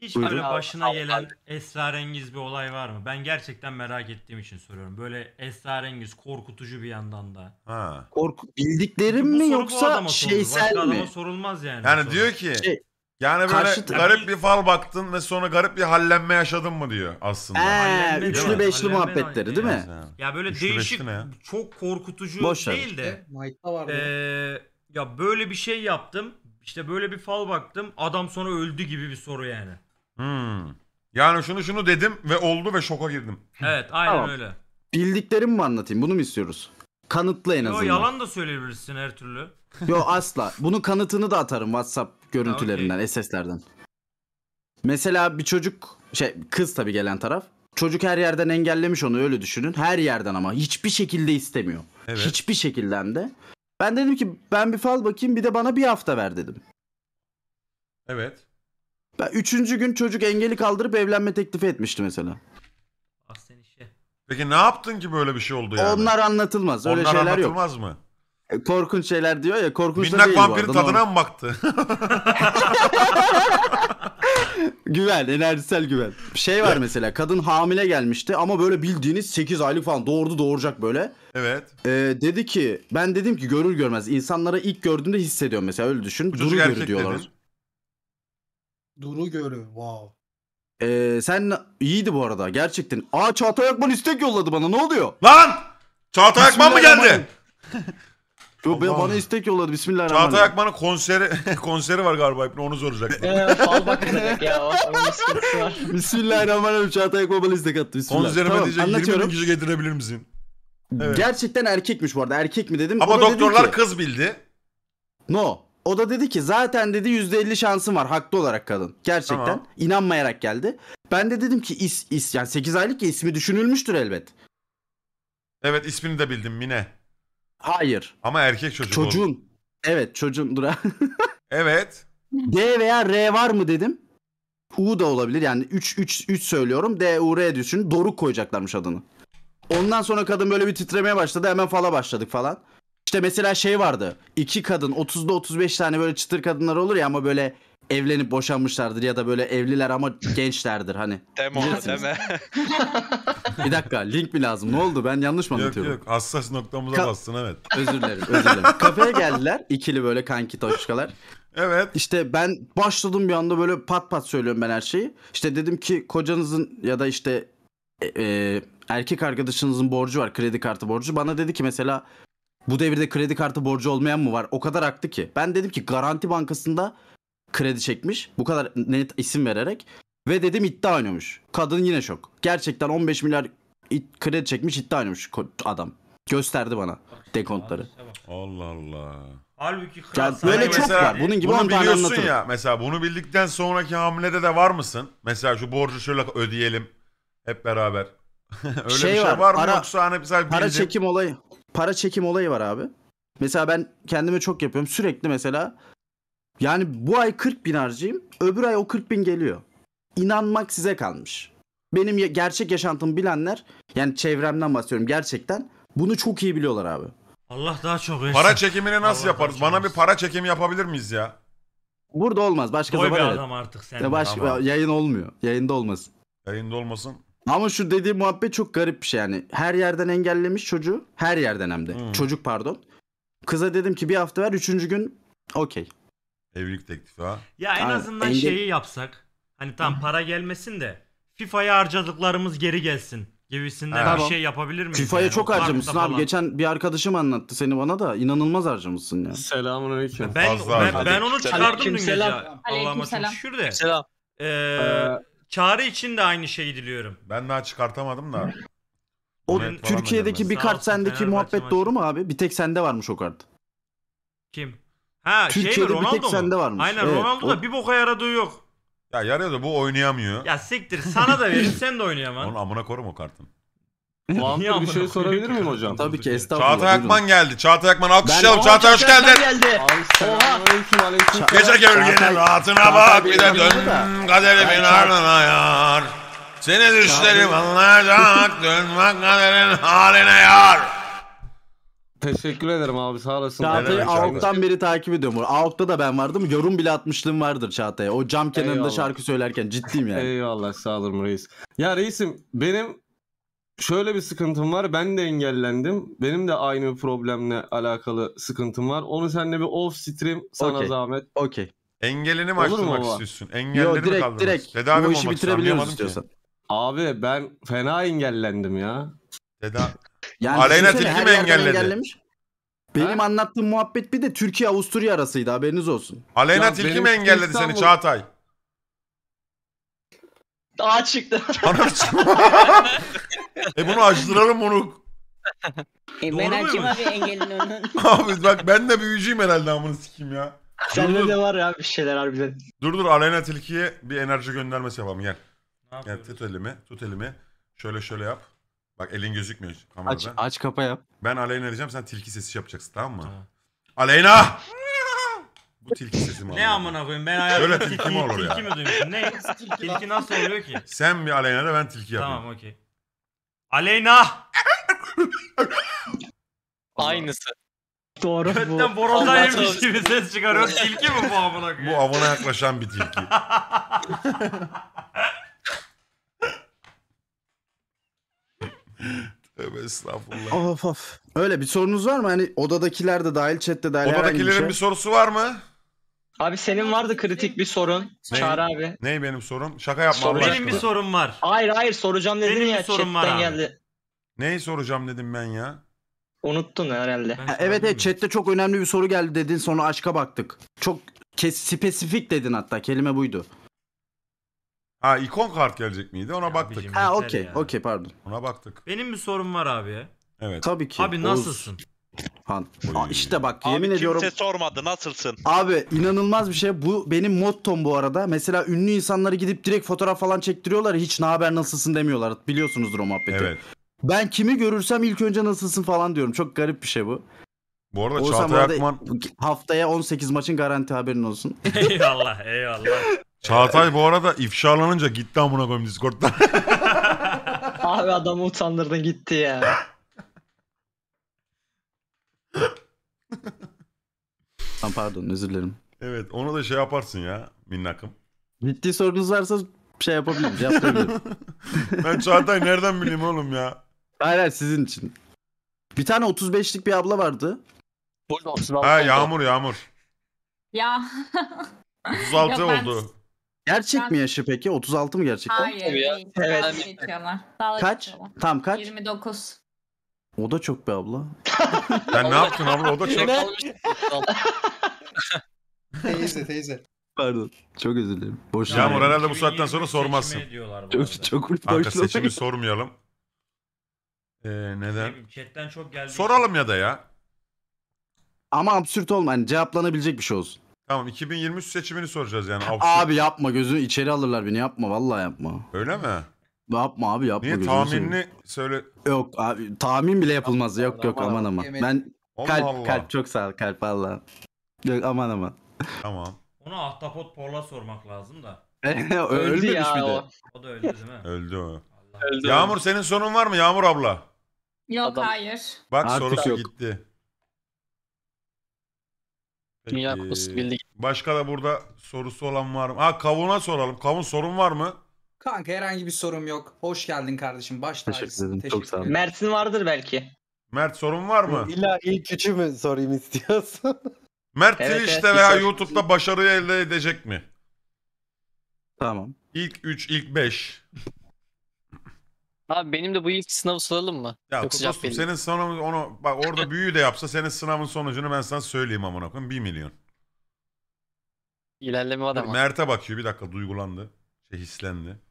Hiç böyle başına gelen esrarengiz bir olay var mı? Ben gerçekten merak ettiğim için soruyorum. Böyle esrarengiz, korkutucu bir yandan da. Ha. Korku bildiklerim mi yoksa şeysel Başka adama mi? sorulmaz yani. Yani soru. diyor ki Şey, yani böyle karşı garip bir fal baktın ve sonra garip bir hallenme yaşadın mı diyor aslında. Ee, üçlü beşli muhabbetleri değil mi? Ha. Ya böyle Üçlü değişik, çok korkutucu Boş değil de. Knight'ta var ya böyle bir şey yaptım. İşte böyle bir fal baktım. Adam sonra öldü gibi bir soru yani. Hmm. Yani şunu şunu dedim ve oldu ve şoka girdim. Evet aynen Tamam. öyle. Bildiklerimi mi anlatayım? Bunu mu istiyoruz? Kanıtla en Yo yalan da söyleyebilirsin her türlü. Yo asla. Bunun kanıtını da atarım WhatsApp görüntülerinden, SS'lerden. Mesela bir çocuk, şey kız tabii gelen taraf. Çocuk her yerden engellemiş onu öyle düşünün. Her yerden ama hiçbir şekilde istemiyor. Evet. Hiçbir şekilde de. Ben dedim ki ben bir fal bakayım bir de bana bir hafta ver dedim. Evet. Ben üçüncü gün çocuk engeli kaldırıp evlenme teklifi etmişti mesela. Ah sen işe. Peki ne yaptın ki böyle bir şey oldu yani? Onlar anlatılmaz. Öyle Onlar şeyler yok. anlatılmaz mı? E, korkunç şeyler diyor ya korkunç da Minnak değil bu vampirin arada. tadına mı baktı? Güven, enerjisel güven. Şey var mesela kadın hamile gelmişti ama böyle bildiğiniz 8 aylık falan doğurdu doğuracak böyle. evet. Ee, dedi ki ben dedim ki görür görmez insanlara ilk gördüğünde hissediyorum mesela öyle düşün. Bu Duru çocuk görü erkek diyorlar. dedin. Duru Görü. Wow. Ee, sen iyiydi bu arada gerçekten. Aa Çağatay Akman istek yolladı bana ne oluyor? Lan! Çağatay Akman mı geldi? Yo, be- bana istek yolladı bismillahirrahmanirrahim. Çağatay Akman'ın konseri konseri var galiba hep onu soracaktım. Ee, fal bakılacak ya. Bismillahirrahmanirrahim Çağatay Akman bana istek attı bismillah. Konserime Tamam, diyecek 20 bin anlatıyorum. kişi getirebilir misin? Evet. Gerçekten erkekmiş bu arada erkek mi dedim. Ama O dedi doktorlar ki, kız bildi. No. O da dedi ki zaten dedi yüzde elli şansım var haklı olarak kadın. Gerçekten tamam. inanmayarak geldi. Ben de dedim ki is, is yani 8 aylık ya ismi düşünülmüştür elbet. Evet ismini de bildim Mine. Hayır. Ama erkek çocuğu. Çocuğun. Oldu. Evet çocuğun dur. evet. D veya R var mı dedim. U da olabilir yani 3 3 3 söylüyorum. D U R düşün. Doruk koyacaklarmış adını. Ondan sonra kadın böyle bir titremeye başladı. Hemen fala başladık falan. İşte mesela şey vardı. iki kadın 30'da 35 tane böyle çıtır kadınlar olur ya ama böyle evlenip boşanmışlardır ya da böyle evliler ama gençlerdir hani. Deme deme. Bir dakika link mi lazım? Ne oldu? Ben yanlış mı Yok anlatıyorum? yok hassas noktamıza Ka- bastın evet. Özür dilerim, özür dilerim. Kafeye geldiler ikili böyle kanki taşkalar. Evet. İşte ben başladım bir anda böyle pat pat söylüyorum ben her şeyi. İşte dedim ki kocanızın ya da işte e, e, erkek arkadaşınızın borcu var kredi kartı borcu. Bana dedi ki mesela bu devirde kredi kartı borcu olmayan mı var? O kadar aktı ki. Ben dedim ki Garanti Bankası'nda kredi çekmiş. Bu kadar net isim vererek. Ve dedim iddia oynuyormuş. Kadın yine şok. Gerçekten 15 milyar kredi çekmiş iddia oynuyormuş adam. Gösterdi bana dekontları. Allah Allah. Halbuki kral ya böyle çok var. Bunun gibi bunu biliyorsun anlatırım. ya. Mesela bunu bildikten sonraki hamlede de var mısın? Mesela şu borcu şöyle ödeyelim hep beraber. Öyle şey bir şey var, var mı ara, yoksa hani mesela bildim. Para çekim olayı para çekim olayı var abi. Mesela ben kendime çok yapıyorum. Sürekli mesela yani bu ay 40 bin harcayayım. Öbür ay o 40 bin geliyor. İnanmak size kalmış. Benim gerçek yaşantımı bilenler yani çevremden bahsediyorum gerçekten bunu çok iyi biliyorlar abi. Allah daha çok versin. Para çekimini nasıl Allah yaparız? Bana bir para çekimi yapabilir miyiz ya? Burada olmaz. Başka Koy bir zaman evet. adam artık sen. Başka Tamam. yayın olmuyor. Yayında olmasın. Yayında olmasın. Ama şu dediği muhabbet çok garip bir şey yani. Her yerden engellemiş çocuğu. Her yerden hem de. Hmm. Çocuk pardon. Kıza dedim ki bir hafta ver. Üçüncü gün okey. Evlilik teklifi ha. Ya en yani azından engel... şeyi yapsak. Hani tam para gelmesin de FIFA'ya harcadıklarımız geri gelsin gibisinden ha, bir şey yapabilir miyiz? FIFA'ya yani? çok harcamışsın abi. Geçen bir arkadaşım anlattı seni bana da inanılmaz harcamışsın ya. Selamun aleyküm. Ben, Fazla ben, ben, ben onu çıkardım dün gece. Allah'ıma çok şükür de. Selam. Ee, ee Çağrı için de aynı şeyi diliyorum. Ben daha çıkartamadım da. O Net Türkiye'deki bir kart sendeki muhabbet doğru mu abi? Bir tek sende varmış o kart. Kim? Ha Türkiye'de şey mi, bir tek mu? sende varmış. Aynen Evet, Ronaldo da o- bir boka yaradığı yok. Ya yarıyor da bu oynayamıyor. Ya siktir sana da verir. sen de oynayamam. Onun amına korum o kartın. Niye bir şey sorabilir miyim hocam? Tabii ki estağfurullah. Çağatay buyurun. Akman geldi. Çağatay Akman alkışlayalım. Çağatay hoş geldin. geldi. Aleyküm Gece gölgenin Çağatay- rahatına bak bir de dön Kaderi kaderimin Yani Çağatay- ardına yar. Seni düşlerim anlayacak dönmek kaderin haline yar. Teşekkür ederim abi sağ olasın. Çağatay'ı Çağatay. Avuk'tan beri takip ediyorum. Avuk'ta da ben vardım. Yorum bile atmışlığım vardır Çağatay'a. O cam kenarında Eyvallah. şarkı söylerken ciddiyim yani. Eyvallah sağ olun reis. Ya reisim benim şöyle bir sıkıntım var. Ben de engellendim. Benim de aynı problemle alakalı sıkıntım var. Onu seninle bir off stream sana Okey. zahmet. Okey. Engelini mi Olur açtırmak baba? istiyorsun? Engelleri Yo mi direkt kaldırmak direkt Tedavi bu işi bitirebiliyoruz istiyorsan. Abi ben fena engellendim ya. Teda- Yani Aleyna düşünsene, Tilki mi engelledi? Benim Ha? anlattığım muhabbet bir de Türkiye Avusturya arasıydı haberiniz olsun. Aleyna Ya Tilki mi engelledi seni Çağatay? Dağa çıktı. e bunu açtıralım onu. E Doğru ben muyum? açayım abi engelin önünü. abi bak ben de büyücüyüm herhalde amını sikeyim ya. Sende de var ya bir şeyler harbiden. Dur dur Aleyna Tilki'ye bir enerji göndermesi yapalım gel. Ne Gel tut elimi tut elimi. Şöyle şöyle yap. Bak elin gözükmüyor kamerada. Aç, aç kapa yap. Ben Aleyna diyeceğim sen tilki sesi yapacaksın tamam mı? Tamam. Aleyna! Bu tilki sesi mi Ne alıyor? amına koyayım ben hayatımda Şöyle tilki mi olur ya? tilki mi duymuşum? Ne? tilki nasıl oluyor ki? Sen bir Aleyna da ben tilki yapayım. Tamam okey. Aleyna! Aynısı. Doğru bu. borozdan Allah yemiş gibi ses çıkarıyor. tilki mi bu amına Bu avına yaklaşan bir tilki. Tövbe estağfurullah. Of of. Öyle bir sorunuz var mı? Hani odadakiler de dahil, chatte dahil. herhangi bir Odadakilerin şey. bir sorusu var mı? Abi senin vardı kritik bir sorun. Ne? Çağrı abi. Ney benim sorum? Şaka yapma Soru- Benim aşkına. bir sorum var. Hayır hayır soracağım dedin Benim bir ya sorun var chatten geldi. Neyi soracağım dedim ben ya. Unuttun herhalde. Ha, Evet evet sorayım chatte çok önemli bir soru geldi dedin sonra aşka baktık. Çok kes spesifik dedin hatta kelime buydu. Ha ikon kart gelecek miydi? Ona Ya baktık. abicim. Ha Yeter okey okey pardon. Ona baktık. Benim bir sorum var abi. Evet. Tabii ki. Abi Oğuz. nasılsın? Han. Aa, işte bak yemin Abi ediyorum. Kimse sormadı nasılsın? Abi inanılmaz bir şey. Bu benim mottom bu arada. Mesela ünlü insanları gidip direkt fotoğraf falan çektiriyorlar. Hiç ne haber nasılsın demiyorlar. Biliyorsunuzdur o muhabbeti. Evet. Ben kimi görürsem ilk önce nasılsın falan diyorum. Çok garip bir şey bu. Bu arada Oğuzhan Çağatay arada Akman... Haftaya 18 maçın garanti haberin olsun. eyvallah eyvallah. Çağatay bu arada ifşalanınca gitti amına koyayım Discord'dan. Abi adamı utandırdın gitti ya. Tam Pardon özür dilerim. Evet onu da şey yaparsın ya minnakım. Ciddi sorunuz varsa şey yapabilirim cevaplayabilirim. Ben Çağatay nereden bileyim oğlum ya? Hayır hayır, sizin için. Bir tane 35'lik bir abla vardı. Full olsun Ha Yağmur Yağmur. Ya 36 Yok, ben- oldu. Gerçek mi yaşı peki? 36 mı gerçek? hayır. ya. Evet. Kaç? Tam kaç? 29. O da çok be abla. Sen ne yaptın abla o da çok. teyze teyze. Pardon. Çok özür dilerim. Boş Ya Yağmur herhalde bu saatten sonra sormazsın. Çok, çok Kanka boşluğa- seçimi sormayalım. Ee, neden? Chatten çok geldi. Soralım ya da ya. Ama absürt olma. Hani cevaplanabilecek bir şey olsun. Tamam 2023 seçimini soracağız yani. Absürt. Abi yapma gözünü içeri alırlar beni yapma vallahi yapma. Öyle mi? Yapma abi yapma. Niye tahminini söyle. Yok abi tahmin bile yapılmaz. Yok yok aman aman. Ben Allah kalp Allah. kalp çok sağ ol kalp valla. Yok aman aman. Tamam. Ona ahtapot porla sormak lazım da. Ölmemiş ya bir de. O. da öldü değil mi? Öldü o. Öldü Yağmur senin sorun var mı Yağmur abla? Yok Adam. hayır. Bak Artık sorusu yok. gitti. Peki. Başka da burada sorusu olan var mı? Ha kavuna soralım. Kavun sorun var mı? Kanka herhangi bir sorum yok. Hoş geldin kardeşim. Baş Teşekkür ederim. Çok sağ ol. Mert'in vardır belki. Mert sorun var mı? İlla ilk üçü mü sorayım istiyorsun? Mert evet, Twitch'te evet, veya YouTube'da başarıyı elde edecek mi? Tamam. İlk 3, ilk 5. Abi benim de bu ilk sınavı soralım mı? Ya Yok dostum senin sınavın onu bak orada büyüğü de yapsa senin sınavın sonucunu ben sana söyleyeyim amına koyayım 1 milyon. İlerleme adamı. Mert'e bakıyor bir dakika duygulandı. Şey hislendi.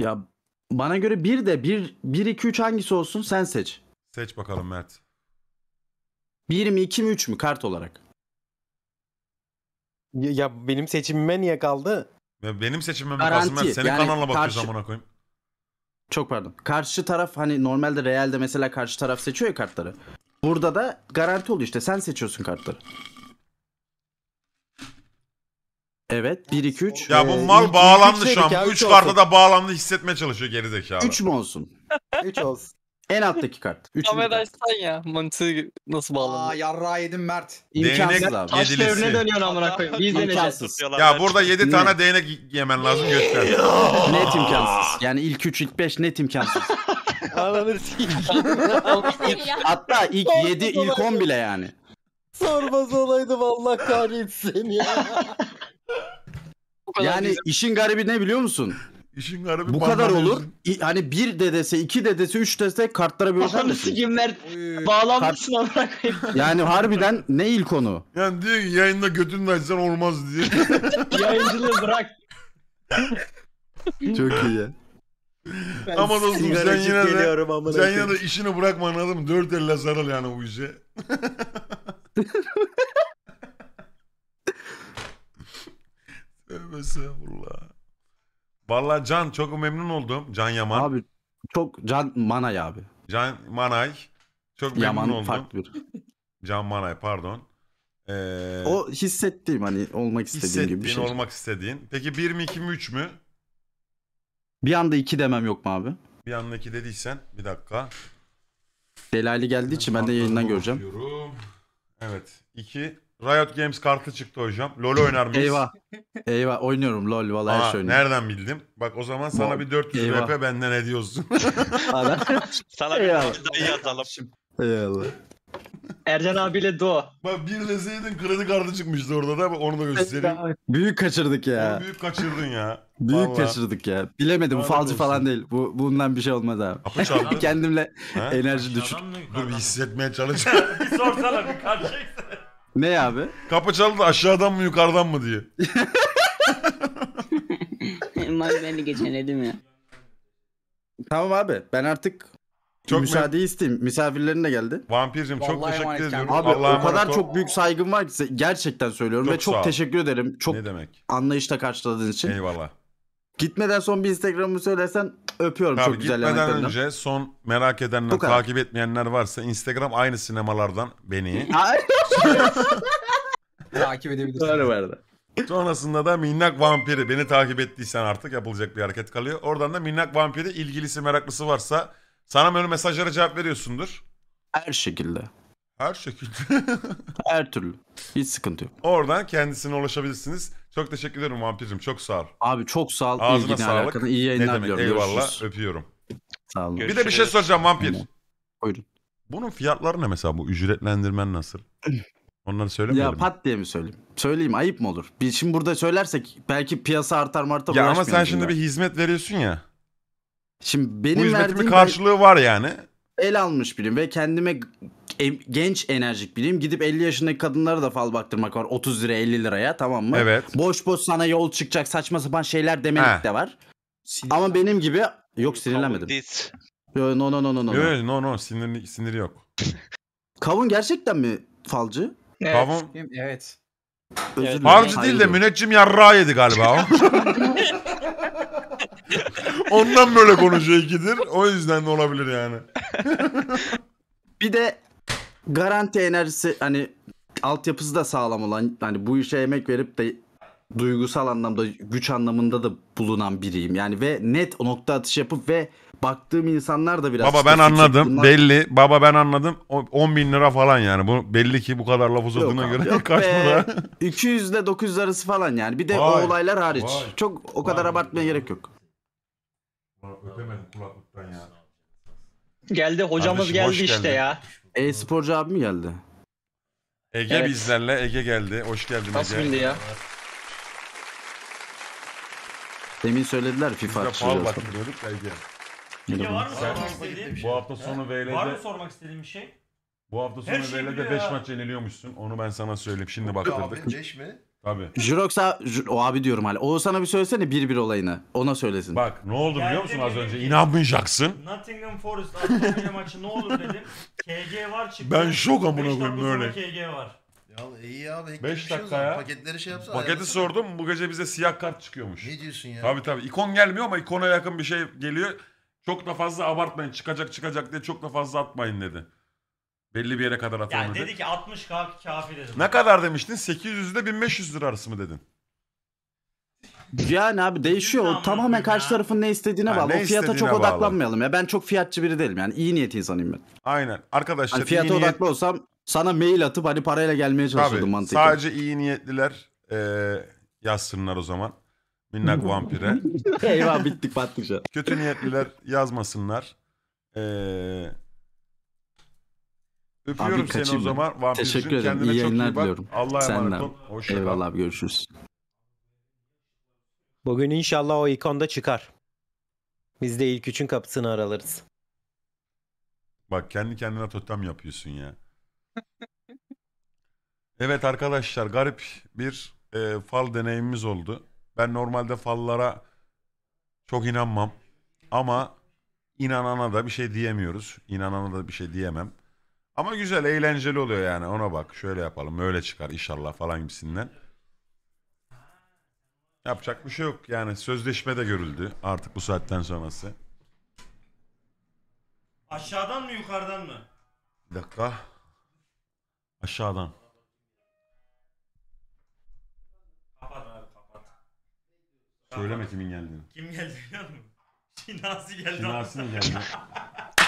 Ya bana göre bir de bir, bir iki üç hangisi olsun sen seç. Seç bakalım Mert. Bir mi iki mi üç mü kart olarak? Ya, ya benim seçimime niye kaldı? Ya benim seçimime mi kaldı Garanti. Mert? Senin Yani kanalına bakıyoruz karşı- amına koyayım. Çok pardon. Karşı taraf hani normalde Real'de mesela karşı taraf seçiyor ya kartları. Burada da garanti oluyor işte sen seçiyorsun kartları. Evet 1 2 3. Ya bu ee, mal bağlandı şu an. 3 kartta da bağlandı hissetmeye çalışıyor geri zekalı. 3 mü olsun? 3 olsun. En alttaki kart. Üçüncü Kamera ya. Mantığı nasıl bağlandı? Aa yarra yedim Mert. İmkansız abi. Taş devrine dönüyorsun amına koyayım. Biz de Ya burada 7 tane değnek yemen lazım göster. net imkansız. Yani ilk 3 ilk 5 net imkansız. Ananı Hatta ilk 7 ilk 10 bile yani. Sormaz olaydım Allah kahretsin ya. Yani işin garibi ne biliyor musun? İşin garibi Bu kadar olur. İ, hani bir dedesi, iki dedesi, üç dedesi kartlara bir bakar mısın? Kim Mert? Bağlanmışsın amına koyayım. Yani harbiden ne ilk konu? Yani diyor ki yayında götünü açsan olmaz diye. Yayıncılığı bırak. Çok iyi ya. Ben Ama dostum sen yine de, sen yine de işini bırakma anladın mı? Dört elle sarıl yani bu işe. Tövbe estağfurullah. Valla Can çok memnun oldum. Can Yaman. Abi çok Can Manay abi. Can Manay. Çok memnun Yaman oldum. farklı bir. Can Manay pardon. Ee, o hissettiğim hani olmak istediğim gibi bir şey. olmak istediğin. Peki 1 mi 2 mi 3 mü? Bir anda 2 demem yok mu abi? Bir anda 2 dediysen bir dakika. Delali geldiği için ben de yayından göreceğim. Evet 2 Riot Games kartı çıktı hocam. LoL oynar mıyız? Eyvah. Eyvah oynuyorum LoL vallahi Aa, her şey oynuyorum. Nereden bildim? Bak o zaman sana bir 400 Eyvah. RP benden ediyorsun. Sana bir Eyvallah. tane dayı Eyvallah. Ercan abiyle Do. Bak bir deseydin kredi kartı çıkmıştı orada da onu da göstereyim. Büyük kaçırdık ya. Bunu büyük kaçırdın ya. Büyük Vallahi. kaçırdık ya. Bilemedim Bu falcı falan değil. Bu bundan bir şey olmadı abi. Kendimle Ha? enerji düşük. Dur bir hissetmeye çalışıyorum. bir sorsana bir karşıya ne abi? Kapı çaldı aşağıdan mı yukarıdan mı diye. Mal beni geçen ya. Tamam abi ben artık çok müsaadeyi isteyeyim. Misafirlerin de geldi. Vampircim çok Vallahi teşekkür ediyorum. Abi Allah'a o kadar emanet ol. çok büyük saygım var ki gerçekten söylüyorum Çok ve çok teşekkür ederim. Çok Ne demek? anlayışla karşıladığın için. Eyvallah. Gitmeden son bir Instagram'ımı söylersen Öpüyorum Abi çok güzel gitmeden önce son merak edenler, takip etmeyenler varsa Instagram aynı sinemalardan beni. takip edebilirsin. Doğru Sonrasında da minnak vampiri beni takip ettiysen artık yapılacak bir hareket kalıyor. Oradan da minnak vampiri ilgilisi meraklısı varsa sana böyle mesajlara cevap veriyorsundur. Her şekilde. Her şekilde. Her türlü. Hiç sıkıntı yok. Oradan kendisine ulaşabilirsiniz. Çok teşekkür ederim vampirim, Çok sağ ol. Abi çok sağ ol. Ağzına İlgine sağlık. Alakalı. İyi yayınlar diliyorum. Eyvallah. Görüşürüz. Öpüyorum. Sağ olun. Bir de bir şey soracağım Vampir. Buyurun. Bunun fiyatları ne mesela? Bu ücretlendirmen nasıl? Onları söylemeyelim. Ya pat diye mi söyleyeyim? Söyleyeyim ayıp mı olur? Biz şimdi burada söylersek belki piyasa artar martar Ya ama sen şimdi ya. bir hizmet veriyorsun ya. Şimdi benim Bu hizmetin bir karşılığı var yani el almış biriyim ve kendime genç enerjik biriyim. Gidip 50 yaşındaki kadınlara da fal baktırmak var. 30 lira 50 liraya tamam mı? Evet. Boş boş sana yol çıkacak saçma sapan şeyler demelik He. de var. Sinir Ama benim gibi yok sinirlenmedim. Yo, no no no no no. Yok no no sinir, sinir yok. Kavun gerçekten mi falcı? Evet. Kavun... Evet. Özür evet. Harcı değil de müneccim yarra yedi galiba. Ondan böyle konuşuyor ikidir. O yüzden de olabilir yani. bir de garanti enerjisi hani altyapısı da sağlam olan hani bu işe emek verip de duygusal anlamda güç anlamında da bulunan biriyim. Yani ve net nokta atış yapıp ve baktığım insanlar da biraz... Baba ben anladım. Bunlar... Belli. Baba ben anladım. 10 bin lira falan yani. Bu belli ki bu kadar laf uzadığına yok, göre yok kaç para? 200 ile 900 arası falan yani. Bir de vay, o olaylar hariç. Vay, Çok o kadar vay. abartmaya gerek yok. Öpemedim kulaklıktan ya. Geldi hocamız Kardeşim, geldi işte geldin. ya. E-sporcu abi mi geldi? Ege Evet. bizlerle. Ege geldi. Hoş geldin Nasıl Ege. bildi ya? Demin söylediler FIFA de faal atacağız. bakmıyorduk da Ege. Ya var mı sormak istediğin? Şey? Bu hafta sonu Var mı sormak istediğin bir şey? bu hafta sonu şey biliyor VL'de 5 maç yeniliyormuşsun. Onu ben sana söyleyeyim. Şimdi baktırdık. Abi 5 mi? Tabii. Jurox'a o abi diyorum hala. sana bir söylesene bir bir olayını. Ona söylesin. Bak ne oldu biliyor musun az önce? İnanmayacaksın. Nottingham Forest Aston maçı ne olur dedim. KG var çıktı. Ben şok amına koyayım böyle. KG var. Ya iyi ya. 5 dakika ya. Paketleri şey yapsa. Paketi ayarlasın. sordum. Bu gece bize siyah kart çıkıyormuş. Ne diyorsun ya? Tabii tabii. İkon gelmiyor ama ikona yakın bir şey geliyor. Çok da fazla abartmayın. Çıkacak çıkacak diye çok da fazla atmayın dedi. Belli bir yere kadar atalım Yani dedi. dedi ki 60 ka- kafi dedim. Ne kadar demiştin? 800 ile 1500 lira arası mı dedin? Yani abi değişiyor. Bilmiyorum tamamen ya. karşı tarafın ne istediğine Ha, bağlı. ne o fiyata çok istediğine bağlı. odaklanmayalım ya. Ben çok fiyatçı biri değilim yani. iyi niyet insanıyım ben. Aynen. Arkadaşlar Hani fiyata iyi niyet- odaklı olsam sana mail atıp hani parayla gelmeye çalışırdım Tabii, sadece iyi niyetliler eee yazsınlar o zaman. Minnak vampire. Eyvah bittik battık şu an. Kötü niyetliler yazmasınlar. Eee Öpüyorum Abi, seni o zaman. Vampirsin. Teşekkür ederim. Kendine İyi yayınlar diliyorum. Allah'a emanet ol. Hoşçakal. Eyvallah abi görüşürüz. Bugün inşallah o ikonda çıkar. Biz de ilk üçün kapısını aralarız. Bak kendi kendine totem yapıyorsun ya. evet arkadaşlar garip bir e, fal deneyimimiz oldu. Ben normalde fallara çok inanmam. Ama inanana da bir şey diyemiyoruz. İnanana da bir şey diyemem. Ama güzel eğlenceli oluyor yani ona bak şöyle yapalım öyle çıkar inşallah falan gibisinden. Yapacak bir şey yok yani sözleşme de görüldü artık bu saatten sonrası. Aşağıdan mı yukarıdan mı? Bir dakika. Aşağıdan. Kapat abi kapat. Söyleme kimin geldiğini. Kim geldi biliyor musun? Şinasi geldi. Şinasi'nin geldi.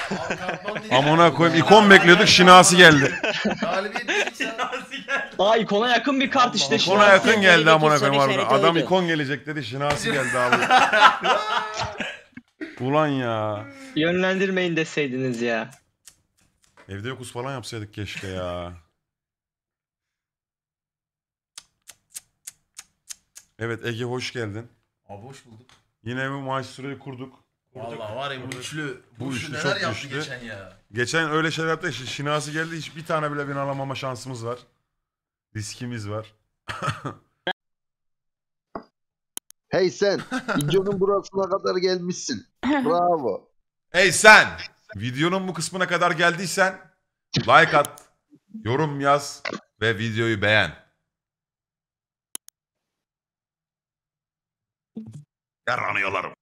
Amona koyayım ikon bekliyorduk şinası geldi. Daha ikona yakın bir kart işte. Kona Şinasi yakın geldi Amona amına koyayım harbi. Adam ikon gelecek dedi şinası geldi abi. Ulan ya. Yönlendirmeyin deseydiniz ya. Evde yokuz falan yapsaydık keşke ya. Evet Ege hoş geldin. Abi hoş bulduk. Yine bu maç süreyi kurduk. Valla var ya bu üçlü, bu üçlü, üçlü neler çok yaptı güçlü. geçen ya. Geçen öyle şeyler yaptı. işte Şinasi geldi hiç bir tane bile bin alamama şansımız var. Riskimiz var. Hey sen, videonun burasına kadar gelmişsin. Bravo. Hey sen, videonun bu kısmına kadar geldiysen like at, yorum yaz ve videoyu beğen. Yaranıyorlarım.